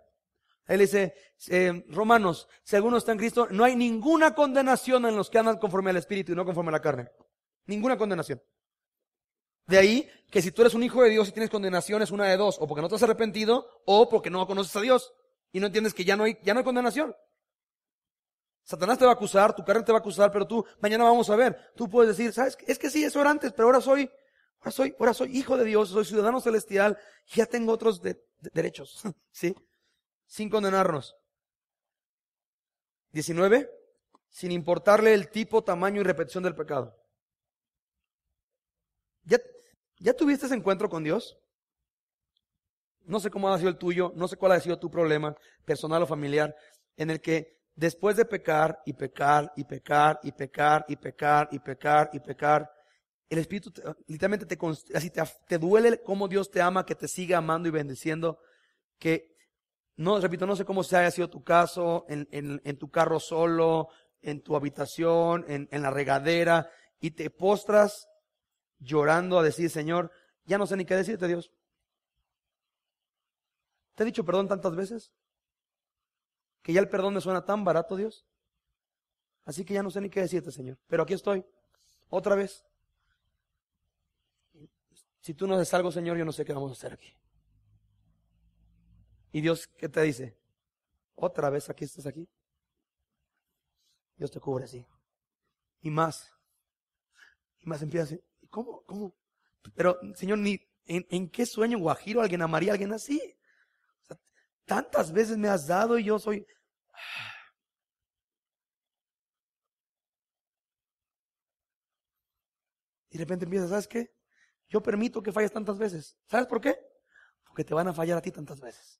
Él dice, eh, Romanos, según alguno está en Cristo, no hay ninguna condenación en los que andan conforme al Espíritu y no conforme a la carne. Ninguna condenación. De ahí que si tú eres un hijo de Dios y tienes condenación es una de dos, o porque no te has arrepentido o porque no conoces a Dios y no entiendes que ya no hay, ya no hay condenación. Satanás te va a acusar, tu carne te va a acusar, pero tú, mañana vamos a ver, tú puedes decir, sabes, es que sí, eso era antes, pero ahora soy, ahora soy, ahora soy hijo de Dios, soy ciudadano celestial, y ya tengo otros derechos, [laughs] ¿sí? Sin condenarnos. 19. Sin importarle el tipo, tamaño y repetición del pecado. Ya, ¿Ya tuviste ese encuentro con Dios? No sé cómo ha sido el tuyo, no sé cuál ha sido tu problema, personal o familiar, en el que después de pecar y pecar y pecar y pecar y pecar y pecar y pecar, el Espíritu literalmente te, te, duele cómo Dios te ama, que te siga amando y bendiciendo, que no, repito, no sé cómo se haya sido tu caso, en, tu carro solo, en tu habitación, en la regadera, y te postras llorando a decir, Señor, ya no sé ni qué decirte, Dios. ¿Te he dicho perdón tantas veces? Que ya el perdón me suena tan barato, Dios. Así que ya no sé ni qué decirte, Señor. Pero aquí estoy, otra vez. Si tú no haces algo, Señor, yo no sé qué vamos a hacer aquí. Y Dios, ¿qué te dice? Otra vez aquí estás aquí. Dios te cubre así. Y más. Y más empieza ¿Cómo? ¿Cómo? Pero, Señor, ni en, qué sueño guajiro alguien amaría a alguien así. tantas veces me has dado y yo soy. [sighs] Y de repente empiezas, ¿sabes qué? Yo permito que falles tantas veces. ¿Sabes por qué? Porque te van a fallar a ti tantas veces.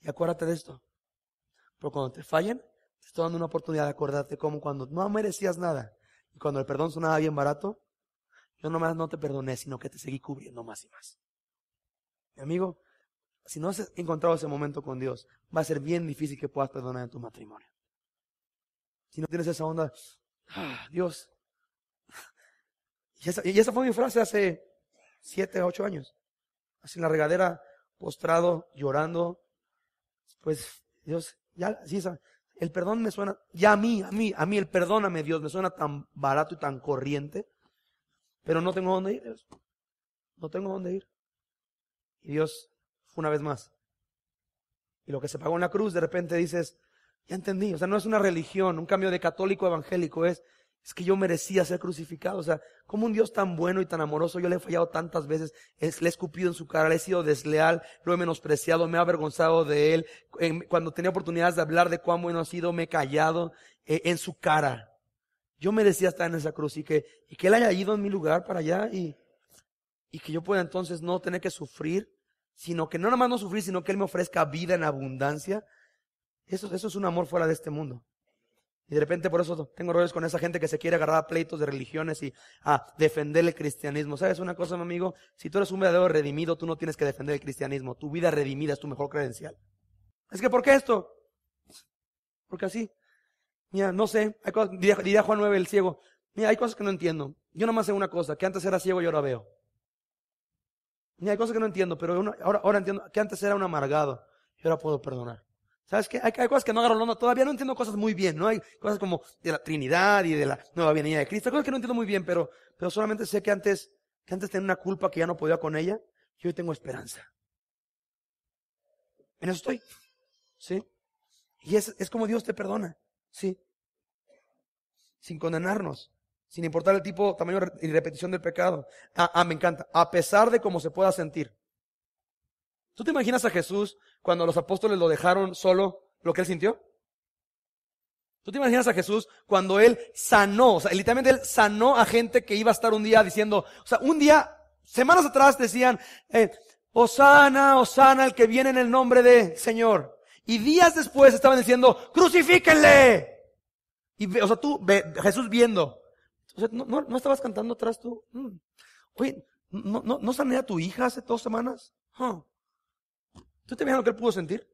Y acuérdate de esto. Pero cuando te fallen, te estoy dando una oportunidad de acordarte cómo cuando no merecías nada y cuando el perdón sonaba bien barato, yo nomás no te perdoné, sino que te seguí cubriendo más y más. Mi amigo, si no has encontrado ese momento con Dios, va a ser bien difícil que puedas perdonar en tu matrimonio. Si no tienes esa onda, ah, Dios. Y esa, fue mi frase hace siete, ocho años. Así en la regadera, postrado, llorando. Pues, Dios, ya, sí, el perdón me suena, ya a mí, a mí, a mí el perdóname Dios me suena tan barato y tan corriente pero no tengo dónde ir, Dios. No tengo dónde ir. Y Dios fue una vez más. Y lo que se pagó en la cruz, de repente dices, ya entendí, o sea, no es una religión, un cambio de católico evangélico, es, es que yo merecía ser crucificado, o sea, como un Dios tan bueno y tan amoroso, yo le he fallado tantas veces, le he escupido en su cara, le he sido desleal, lo he menospreciado, me he avergonzado de él, cuando tenía oportunidades de hablar de cuán bueno ha sido, me he callado eh, en su cara. Yo merecía estar en esa cruz y que, y que Él haya ido en mi lugar para allá y, y que yo pueda entonces no tener que sufrir, sino que no nada más no sufrir, sino que Él me ofrezca vida en abundancia. Eso, eso es un amor fuera de este mundo. Y de repente por eso tengo rollos con esa gente que se quiere agarrar a pleitos de religiones y a defender el cristianismo. ¿Sabes una cosa, mi amigo? Si tú eres un verdadero redimido, tú no tienes que defender el cristianismo. Tu vida redimida es tu mejor credencial. Es que, ¿por qué esto? Porque así. Mira, no sé, diría, Juan 9 el ciego, mira, hay cosas que no entiendo. Yo nomás sé una cosa, que antes era ciego y ahora veo. Mira, hay cosas que no entiendo, pero ahora, ahora entiendo que antes era un amargado y ahora puedo perdonar. ¿Sabes qué? Hay, cosas que no agarro onda, todavía no entiendo cosas muy bien, ¿no? Hay cosas como de la Trinidad y de la nueva venida de Cristo, cosas que no entiendo muy bien, pero, solamente sé que antes, que antes tenía una culpa que ya no podía con ella y hoy tengo esperanza. En eso estoy. ¿Sí? Y es como Dios te perdona. Sí. Sin condenarnos. Sin importar el tipo, tamaño y repetición del pecado. Ah, ah, me encanta. A pesar de cómo se pueda sentir. ¿Tú te imaginas a Jesús cuando los apóstoles lo dejaron solo, lo que él sintió? ¿Tú te imaginas a Jesús cuando él sanó? O sea, literalmente él sanó a gente que iba a estar un día diciendo, o sea, un día, semanas atrás decían, eh, Osana, Osana, el que viene en el nombre de Señor. Y días después estaban diciendo, crucifíquenle. Y, o sea, tú, ve, Jesús viendo. O sea, ¿no, estabas cantando atrás tú? Mm. Oye, ¿no, no, sané a tu hija hace dos semanas? ¿Tú te imaginas lo que él pudo sentir?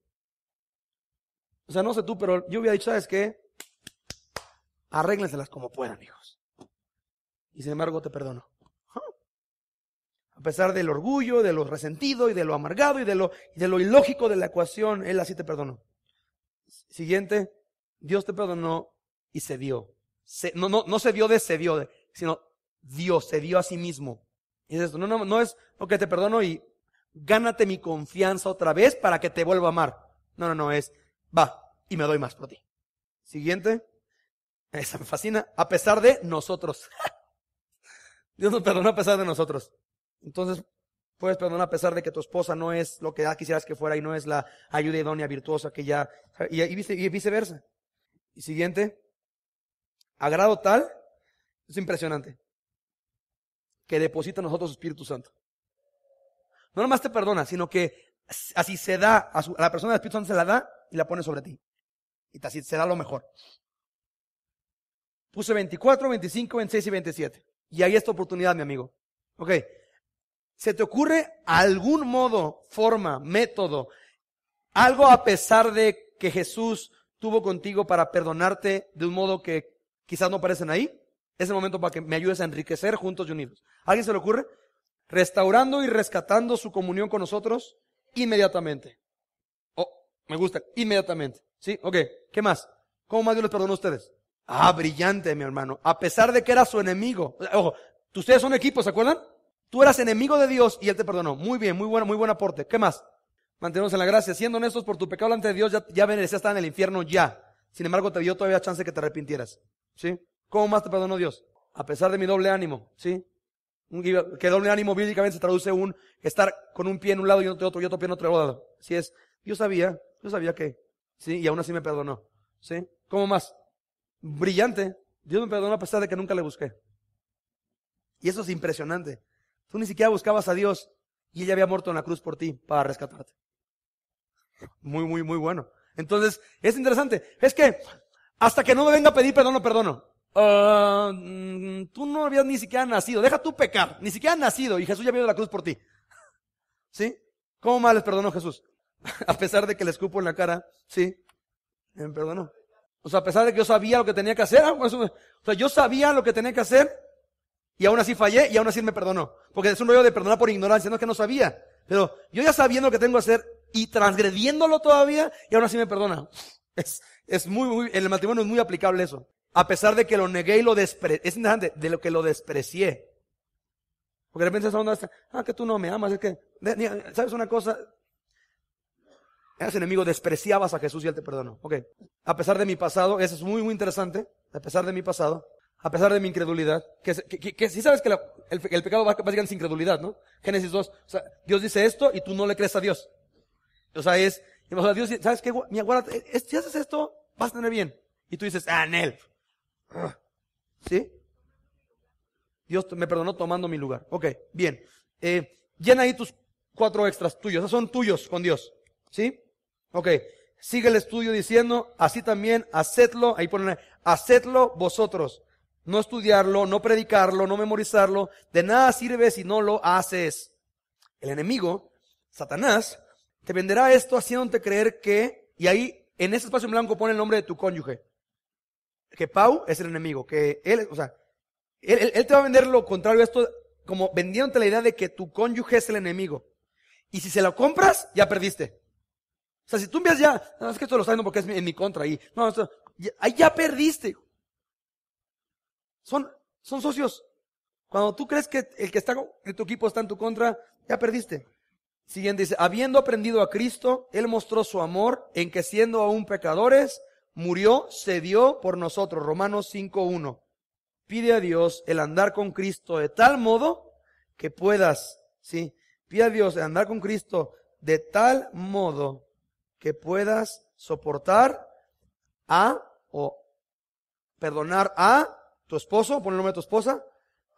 O sea, no sé tú, pero yo hubiera dicho, ¿sabes qué? Arréglenselas como puedan, hijos. Y sin embargo, te perdono a pesar del orgullo, de lo resentido y de lo amargado y de lo, de lo ilógico de la ecuación, Él así te perdonó. Siguiente, Dios te perdonó y se dio. no, no, no se dio de se sino Dios se dio a sí mismo. Y es no, no, no es, porque te perdono y gánate mi confianza otra vez para que te vuelva a amar. No, no, no, es, va, y me doy más por ti. Siguiente, esa me fascina, a pesar de nosotros. [laughs] Dios nos perdonó a pesar de nosotros. Entonces, puedes perdonar a pesar de que tu esposa no es lo que quisieras que fuera y no es la ayuda idónea, virtuosa que ya, y, viceversa. Y siguiente, agrado tal, es impresionante, que deposita en nosotros el Espíritu Santo. No nomás te perdona, sino que así se da, a, la persona del Espíritu Santo se la da y la pone sobre ti. Y así se da lo mejor. Puse 24, 25, 26 y 27. Y ahí esta oportunidad, mi amigo. Okay. ¿Se te ocurre algún modo, forma, método, algo a pesar de que Jesús tuvo contigo para perdonarte de un modo que quizás no aparecen ahí? Es el momento para que me ayudes a enriquecer juntos y unidos. ¿Alguien se le ocurre? Restaurando y rescatando su comunión con nosotros inmediatamente. Oh, me gusta, inmediatamente. ¿Sí? Ok, ¿qué más? ¿Cómo más Dios les perdonó a ustedes? Ah, brillante, mi hermano. A pesar de que era su enemigo. Ojo, ustedes son equipos, ¿se acuerdan? Tú eras enemigo de Dios y Él te perdonó. Muy bien, muy bueno, muy buen aporte. ¿Qué más? Mantenemos en la gracia. Siendo honestos por tu pecado ante Dios, ya, ya hasta en el infierno ya. Sin embargo, te dio todavía chance que te arrepintieras. ¿Sí? ¿Cómo más te perdonó Dios? A pesar de mi doble ánimo. ¿Sí? Que doble ánimo bíblicamente se traduce un estar con un pie en un lado y otro, y otro pie en otro lado. Así es. Dios sabía, yo sabía que. ¿Sí? Y aún así me perdonó. ¿Sí? ¿Cómo más? Brillante. Dios me perdonó a pesar de que nunca le busqué. Y eso es impresionante. Tú ni siquiera buscabas a Dios y ya había muerto en la cruz por ti para rescatarte. Muy, muy, muy bueno. Entonces, es interesante. Es que hasta que no me venga a pedir perdón, no perdono. Ah, mm, tú no habías ni siquiera nacido. Deja tú pecar. Ni siquiera nacido. Y Jesús ya vino a la cruz por ti. [laughs] ¿Sí? ¿Cómo más les perdonó Jesús? [laughs] a pesar de que le escupo en la cara. ¿Sí? Me perdonó. O sea, a pesar de que yo sabía lo que tenía que hacer. O sea, yo sabía lo que tenía que hacer. Y aún así fallé y aún así me perdonó. Porque es un rollo de perdonar por ignorancia, no es que no sabía. Pero yo ya sabiendo lo que tengo que hacer y transgrediéndolo todavía y aún así me perdona. Es, es muy, muy, en el matrimonio es muy aplicable eso. A pesar de que lo negué y lo desprecié, es interesante, de lo que lo desprecié. Porque de repente esa onda está, ah, que tú no me amas, es que, ¿sabes una cosa? Eres enemigo, despreciabas a Jesús y Él te perdonó. Ok. A pesar de mi pasado, eso es muy, muy interesante. A pesar de mi pasado, a pesar de mi incredulidad. Que, si sabes que el, pecado va básicamente Sin incredulidad, ¿no? Génesis 2. O sea, Dios dice esto y tú no le crees a Dios. O sea, es, o Dios dice, ¿sabes qué? Eh, si haces esto, vas a tener bien. Y tú dices, ah, Nel. Ah. ¿Sí? Dios me perdonó tomando mi lugar. Ok, bien. Eh, llena ahí tus cuatro extras tuyos. son tuyos con Dios. ¿Sí? Ok. Sigue el estudio diciendo, así también, hacedlo, ahí ponen, hacedlo vosotros no estudiarlo, no predicarlo, no memorizarlo, de nada sirve si no lo haces. El enemigo, Satanás, te venderá esto haciéndote creer que, y ahí en ese espacio en blanco pone el nombre de tu cónyuge, que Pau es el enemigo, que él, o sea, él, te va a vender lo contrario a esto, como vendiéndote la idea de que tu cónyuge es el enemigo. Y si se lo compras, ya perdiste. O sea, si tú envías ya, no, es que esto lo saben porque es en mi contra Ahí no, ahí ya, ya perdiste. Son, socios. Cuando tú crees que el que está en tu equipo está en tu contra, ya perdiste. Siguiente dice, habiendo aprendido a Cristo, Él mostró su amor en que siendo aún pecadores, murió, se dio por nosotros. Romanos 5.1. Pide a Dios el andar con Cristo de tal modo que puedas, sí, pide a Dios el andar con Cristo de tal modo que puedas soportar a o perdonar a tu esposo, pon el nombre de tu esposa,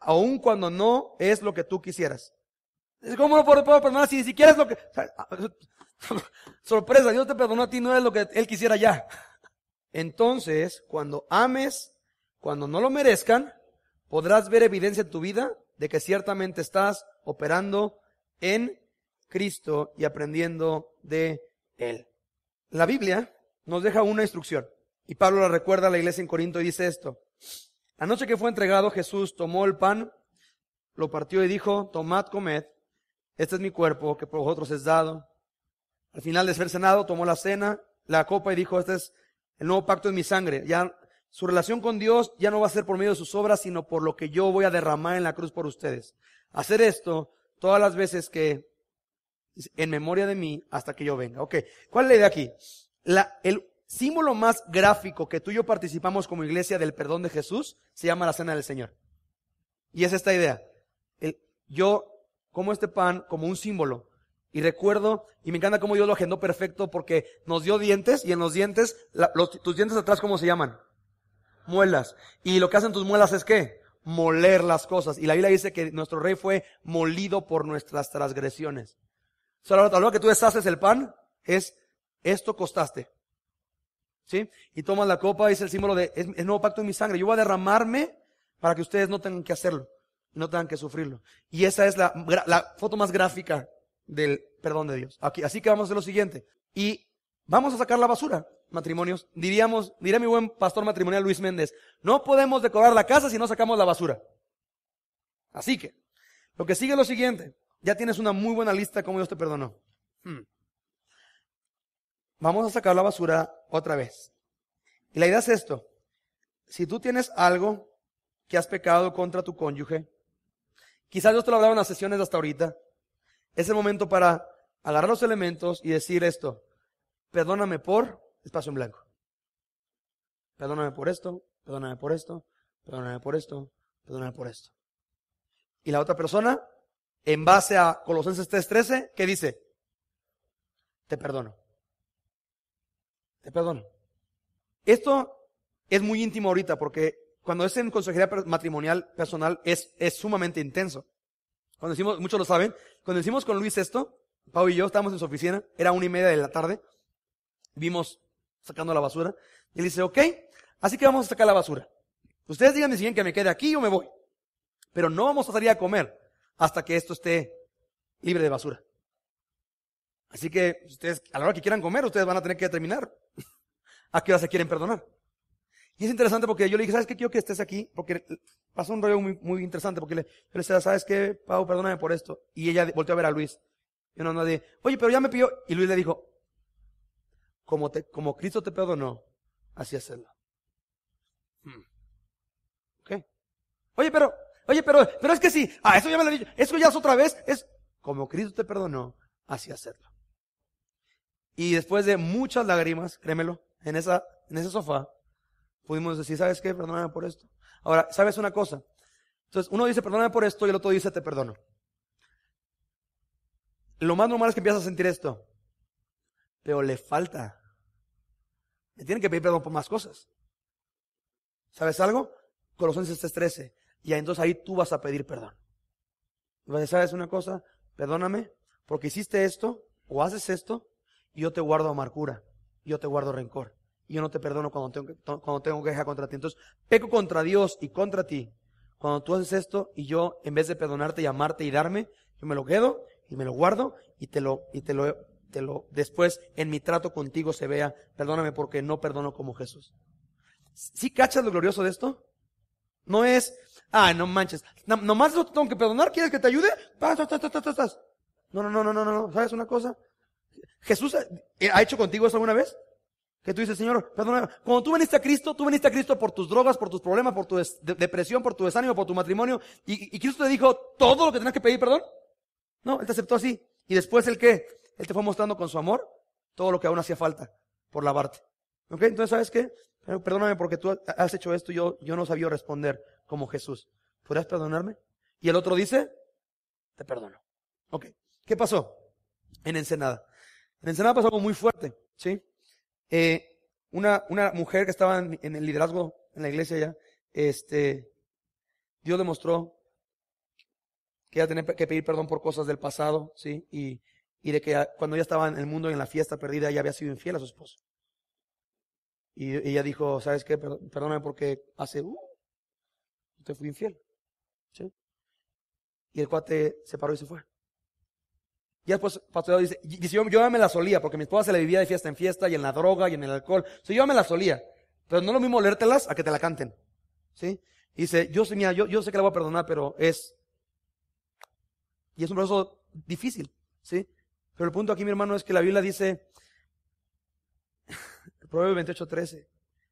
aun cuando no es lo que tú quisieras. ¿Cómo no puedo perdonar si ni siquiera es lo que... Ah, [laughs] sorpresa, Dios te perdonó a ti, no es lo que Él quisiera ya. Entonces, cuando ames, cuando no lo merezcan, podrás ver evidencia en tu vida de que ciertamente estás operando en Cristo y aprendiendo de Él. La Biblia nos deja una instrucción y Pablo la recuerda a la iglesia en Corinto y dice esto. La noche que fue entregado, Jesús tomó el pan, lo partió y dijo, tomad, comed, este es mi cuerpo que por vosotros es dado. Al final de ser cenado, tomó la cena, la copa y dijo, este es el nuevo pacto en mi sangre. Ya su relación con Dios ya no va a ser por medio de sus obras, sino por lo que yo voy a derramar en la cruz por ustedes. Hacer esto todas las veces que en memoria de mí hasta que yo venga. ¿cuál es la idea aquí? símbolo más gráfico que tú y yo participamos como iglesia del perdón de Jesús se llama la cena del Señor. Y es esta idea. yo como este pan como un símbolo. Y recuerdo, y me encanta cómo Dios lo agendó perfecto porque nos dio dientes y en los dientes, tus dientes atrás, ¿cómo se llaman? Muelas. Y lo que hacen tus muelas es qué? Moler las cosas. Y la Biblia dice que nuestro rey fue molido por nuestras transgresiones. O sea, que tú deshaces el pan, es esto costaste. ¿Sí? Y tomas la copa, y es el símbolo de, es, el nuevo pacto en mi sangre. Yo voy a derramarme para que ustedes no tengan que hacerlo, no tengan que sufrirlo. Y esa es la, foto más gráfica del perdón de Dios. Aquí, así que vamos a hacer lo siguiente. Y vamos a sacar la basura, matrimonios. Diríamos, diría mi buen pastor matrimonial Luis Méndez, no podemos decorar la casa si no sacamos la basura. Así que, lo que sigue es lo siguiente. Ya tienes una muy buena lista de cómo Dios te perdonó. Hmm. Vamos a sacar la basura otra vez. Y la idea es esto. Si tú tienes algo que has pecado contra tu cónyuge, quizás yo te lo hablaba en las sesiones hasta ahorita, es el momento para agarrar los elementos y decir esto. Perdóname por espacio en blanco. Perdóname por esto, perdóname por esto, perdóname por esto, perdóname por esto. Y la otra persona, en base a Colosenses 3:13, ¿qué dice? Te perdono. Te eh, Perdón. Esto es muy íntimo ahorita porque cuando es en consejería matrimonial personal es, es sumamente intenso. Cuando decimos, muchos lo saben, cuando decimos con Luis esto, Pau y yo estábamos en su oficina, era una y media de la tarde, vimos sacando la basura, y él dice, ok, así que vamos a sacar la basura. Ustedes díganme si quieren que me quede aquí o me voy, pero no vamos a salir a comer hasta que esto esté libre de basura. Así que ustedes, a la hora que quieran comer, ustedes van a tener que terminar. ¿a qué hora se quieren perdonar? Y es interesante porque yo le dije, ¿sabes qué? Quiero que estés aquí, porque pasó un rollo muy, muy interesante, porque le, yo le decía, ¿sabes qué? Pau, perdóname por esto. Y ella volteó a ver a Luis. Y no, no, de, oye, pero ya me pidió. Y Luis le dijo, como, como Cristo te perdonó, así hacerlo. Hmm. ¿Ok? Oye, pero, oye, pero, pero es que sí, ah, eso ya me lo he dicho, eso ya es otra vez, es como Cristo te perdonó, así hacerlo. Y después de muchas lágrimas, créemelo, en, esa, en ese sofá, pudimos decir, ¿sabes qué? Perdóname por esto. Ahora, ¿sabes una cosa? Entonces, uno dice, perdóname por esto, y el otro dice, te perdono. Lo más normal es que empiezas a sentir esto. Pero le falta. Le tienen que pedir perdón por más cosas. ¿Sabes algo? Colosenses 3.13. Y entonces ahí tú vas a pedir perdón. ¿sabes una cosa? Perdóname porque hiciste esto o haces esto y yo te guardo amargura yo te guardo rencor. Y yo no te perdono cuando tengo, cuando tengo queja contra ti. Entonces, peco contra Dios y contra ti. Cuando tú haces esto y yo, en vez de perdonarte y amarte y darme, yo me lo quedo y me lo guardo y te lo, y te lo, te lo, después en mi trato contigo se vea, perdóname porque no perdono como Jesús. ¿Sí cachas lo glorioso de esto? No es, ah, no manches, nomás no tengo que perdonar, ¿quieres que te ayude? No, no, no, no, no, no, ¿sabes una cosa? Jesús eh, ha hecho contigo eso alguna vez? Que tú dices, Señor, perdóname. Cuando tú veniste a Cristo, tú veniste a Cristo por tus drogas, por tus problemas, por tu depresión, por tu desánimo, por tu matrimonio. Y, y Cristo te dijo todo lo que tenías que pedir perdón. No, Él te aceptó así. Y después el qué? Él te fue mostrando con su amor todo lo que aún hacía falta por lavarte. ¿Ok? Entonces, ¿sabes qué? Perdóname porque tú has hecho esto y yo, yo no sabía responder como Jesús. ¿Podrías perdonarme? Y el otro dice, te perdono. ¿Ok? ¿Qué pasó en Ensenada? En Ensenada pasó algo muy fuerte, ¿sí? Eh, una, una mujer que estaba en, el liderazgo en la iglesia ya, este, Dios demostró que ella tenía que pedir perdón por cosas del pasado, ¿sí? Y, de que cuando ella estaba en el mundo en la fiesta perdida, ella había sido infiel a su esposo. Y ella dijo, ¿sabes qué? Perdóname porque hace, uh, te fui infiel. ¿Sí? Y el cuate se paró y se fue y después Pastor dice, yo, me la solía, porque mi esposa se la vivía de fiesta en fiesta y en la droga y en el alcohol. yo me la solía. Pero no lo mismo leértelas a que te la canten. ¿Sí? dice, yo sé, yo, yo sé que la voy a perdonar, pero es... Y es un proceso difícil, ¿sí? Pero el punto aquí, mi hermano, es que la Biblia dice, Proverbio 28, 13,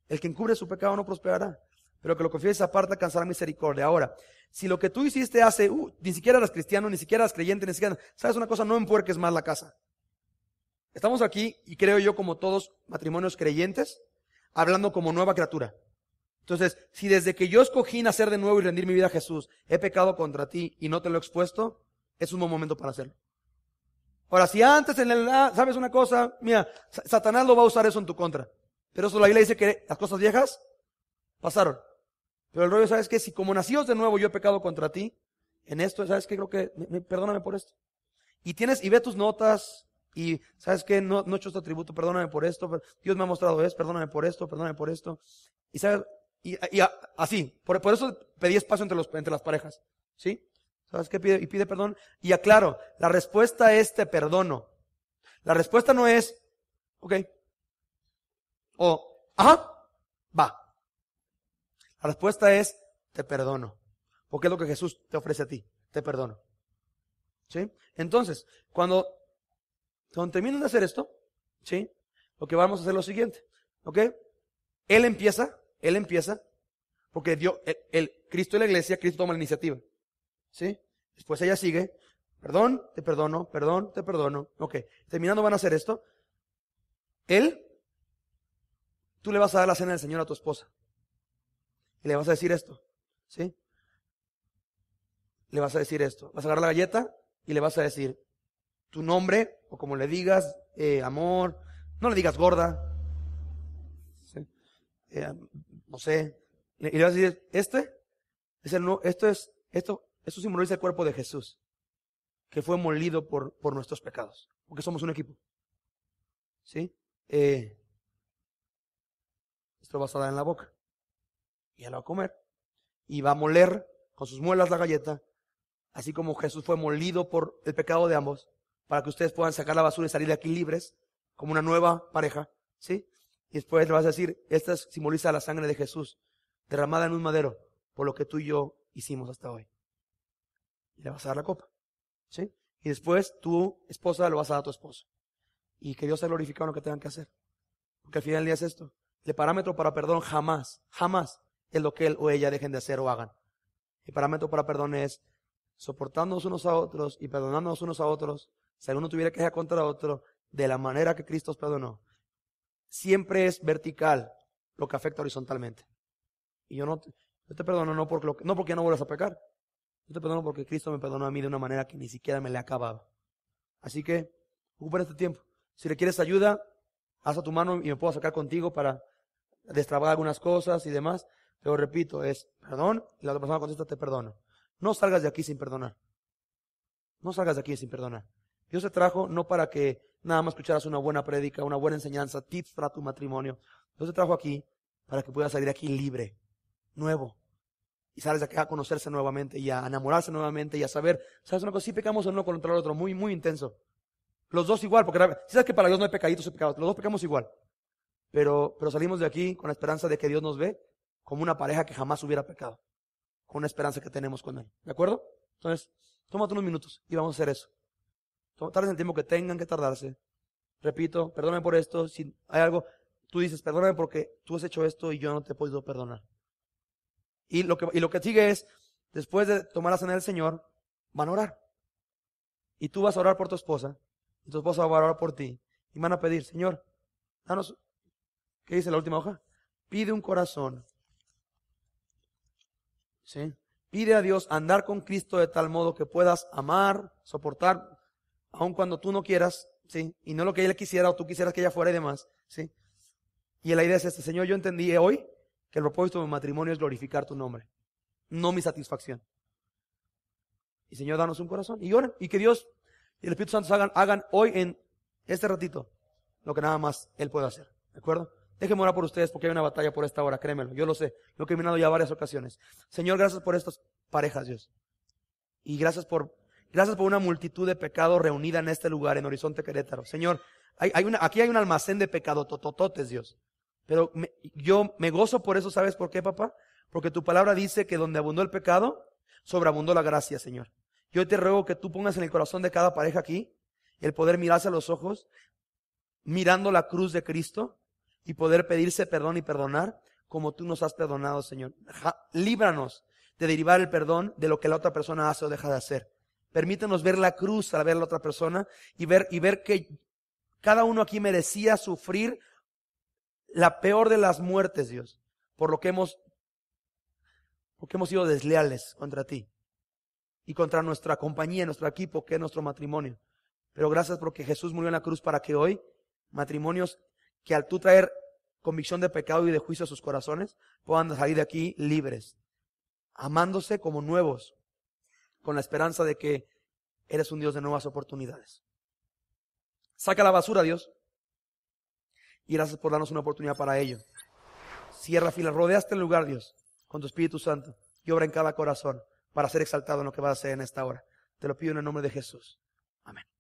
el que encubre su pecado no prosperará, pero que lo confieses aparte alcanzará misericordia. Ahora, si lo que tú hiciste hace, uh, ni siquiera eras cristiano, ni siquiera eras creyente, ni siquiera, ¿sabes una cosa? No empuerques más la casa. Estamos aquí, y creo yo, como todos matrimonios creyentes, hablando como nueva criatura. Entonces, si desde que yo escogí nacer de nuevo y rendir mi vida a Jesús, he pecado contra ti y no te lo he expuesto, es un buen momento para hacerlo. Ahora, si antes en el, ah, sabes una cosa, mira, Satanás lo va a usar eso en tu contra. Pero eso la Biblia dice que las cosas viejas pasaron. Pero el rollo, ¿sabes qué? Si como nacidos de nuevo yo he pecado contra ti, en esto, ¿sabes qué? Creo que, perdóname por esto. Y tienes, y ve tus notas, y ¿sabes qué? No, no he hecho este atributo, perdóname por esto, Dios me ha mostrado esto, perdóname por esto, perdóname por esto. Y ¿sabes? Y, así, por, eso pedí espacio entre, los, entre las parejas, ¿sí? ¿Sabes qué pide? Y pide perdón. Y aclaro, la respuesta es te perdono. La respuesta no es, ok. O, ajá, va. La respuesta es, te perdono. Porque es lo que Jesús te ofrece a ti, te perdono. ¿Sí? Entonces, cuando, terminan de hacer esto, ¿sí? Lo que vamos a hacer es lo siguiente, ¿ok? Él empieza, él empieza, porque Dios, el, Cristo y la iglesia, Cristo toma la iniciativa, ¿sí? Después ella sigue, perdón, te perdono, perdón, te perdono, ok. Terminando van a hacer esto. Él, tú le vas a dar la cena del Señor a tu esposa. Y le vas a decir esto, ¿sí? Le vas a decir esto. Vas a agarrar la galleta y le vas a decir tu nombre, o como le digas, eh, amor, no le digas gorda, eh, no sé. Y le vas a decir, este, es el, no, esto es, esto, esto simboliza el cuerpo de Jesús, que fue molido por, por nuestros pecados, porque somos un equipo. ¿Sí? Eh, esto lo vas a dar en la boca. Y él la va a comer. Y va a moler con sus muelas la galleta, así como Jesús fue molido por el pecado de ambos, para que ustedes puedan sacar la basura y salir de aquí libres, como una nueva pareja, ¿sí? Y después le vas a decir, esta simboliza la sangre de Jesús, derramada en un madero, por lo que tú y yo hicimos hasta hoy. Y le vas a dar la copa, ¿sí? Y después tu esposa lo vas a dar a tu esposo. Y que Dios sea glorificado en lo que tengan que hacer. Porque al final del día es esto. El parámetro para perdón jamás, jamás es lo que él o ella dejen de hacer o hagan. El parámetro para perdón es soportándonos unos a otros y perdonándonos unos a otros. Si alguno tuviera que queja contra otro, de la manera que Cristo os perdonó. Siempre es vertical lo que afecta horizontalmente. Y yo no te perdono no, no porque no vuelvas a pecar. Yo te perdono porque Cristo me perdonó a mí de una manera que ni siquiera me le ha acabado. Así que, ocupen este tiempo. Si le quieres ayuda, haz a tu mano y me puedo sacar contigo para destrabar algunas cosas y demás. Te lo repito, es perdón y la otra persona contesta te perdono. No salgas de aquí sin perdonar. No salgas de aquí sin perdonar. Dios te trajo no para que nada más escucharas una buena prédica, una buena enseñanza, tips para tu matrimonio. Dios te trajo aquí para que puedas salir de aquí libre, nuevo. Y sales de aquí a conocerse nuevamente y a enamorarse nuevamente y a saber, ¿sabes una cosa? Si pecamos pecamos uno contra el otro, muy, muy intenso. Los dos igual, porque si sabes que para Dios no hay pecaditos y pecados, los dos pecamos igual. Pero, pero salimos de aquí con la esperanza de que Dios nos ve como una pareja que jamás hubiera pecado, con una esperanza que tenemos con Él. ¿De acuerdo? Entonces, tómate unos minutos y vamos a hacer eso. tardes el tiempo que tengan que tardarse. Repito, perdóname por esto. Si hay algo, tú dices, perdóname porque tú has hecho esto y yo no te he podido perdonar. Y lo que, y lo que sigue es, después de tomar la cena del Señor, van a orar. Y tú vas a orar por tu esposa, y tu esposa va a orar por ti, y van a pedir, Señor, danos, ¿qué dice la última hoja? Pide un corazón ¿sí? Pide a Dios andar con Cristo de tal modo que puedas amar, soportar, aun cuando tú no quieras, ¿sí? Y no lo que ella quisiera o tú quisieras que ella fuera y demás, ¿sí? Y la idea es esta, Señor, yo entendí hoy que el propósito de mi matrimonio es glorificar tu nombre, no mi satisfacción. Y Señor, danos un corazón y y que Dios y el Espíritu Santo hagan, hagan hoy en este ratito lo que nada más Él puede hacer, ¿de acuerdo? Déjenme orar por ustedes porque hay una batalla por esta hora, créemelo, yo lo sé, lo he caminado ya varias ocasiones. Señor, gracias por estas parejas, Dios. Y gracias por, gracias por una multitud de pecados reunida en este lugar, en Horizonte Querétaro. Señor, aquí hay un almacén de pecado, totototes, Dios. Pero yo me gozo por eso, ¿sabes por qué, papá? Porque tu palabra dice que donde abundó el pecado, sobreabundó la gracia, Señor. Yo te ruego que tú pongas en el corazón de cada pareja aquí el poder mirarse a los ojos, mirando la cruz de Cristo, y poder pedirse perdón y perdonar como tú nos has perdonado, Señor. líbranos de derivar el perdón de lo que la otra persona hace o deja de hacer. Permítanos ver la cruz al ver a la otra persona y ver, y ver que cada uno aquí merecía sufrir la peor de las muertes, Dios, por lo que hemos, porque hemos sido desleales contra ti y contra nuestra compañía, nuestro equipo, que es nuestro matrimonio. Pero gracias porque Jesús murió en la cruz para que hoy matrimonios que al tú traer convicción de pecado y de juicio a sus corazones, puedan salir de aquí libres, amándose como nuevos, con la esperanza de que eres un Dios de nuevas oportunidades. Saca la basura, Dios, y gracias por darnos una oportunidad para ello. Cierra filas, rodeaste el lugar, Dios, con tu Espíritu Santo, y obra en cada corazón para ser exaltado en lo que vas a hacer en esta hora. Te lo pido en el nombre de Jesús. Amén.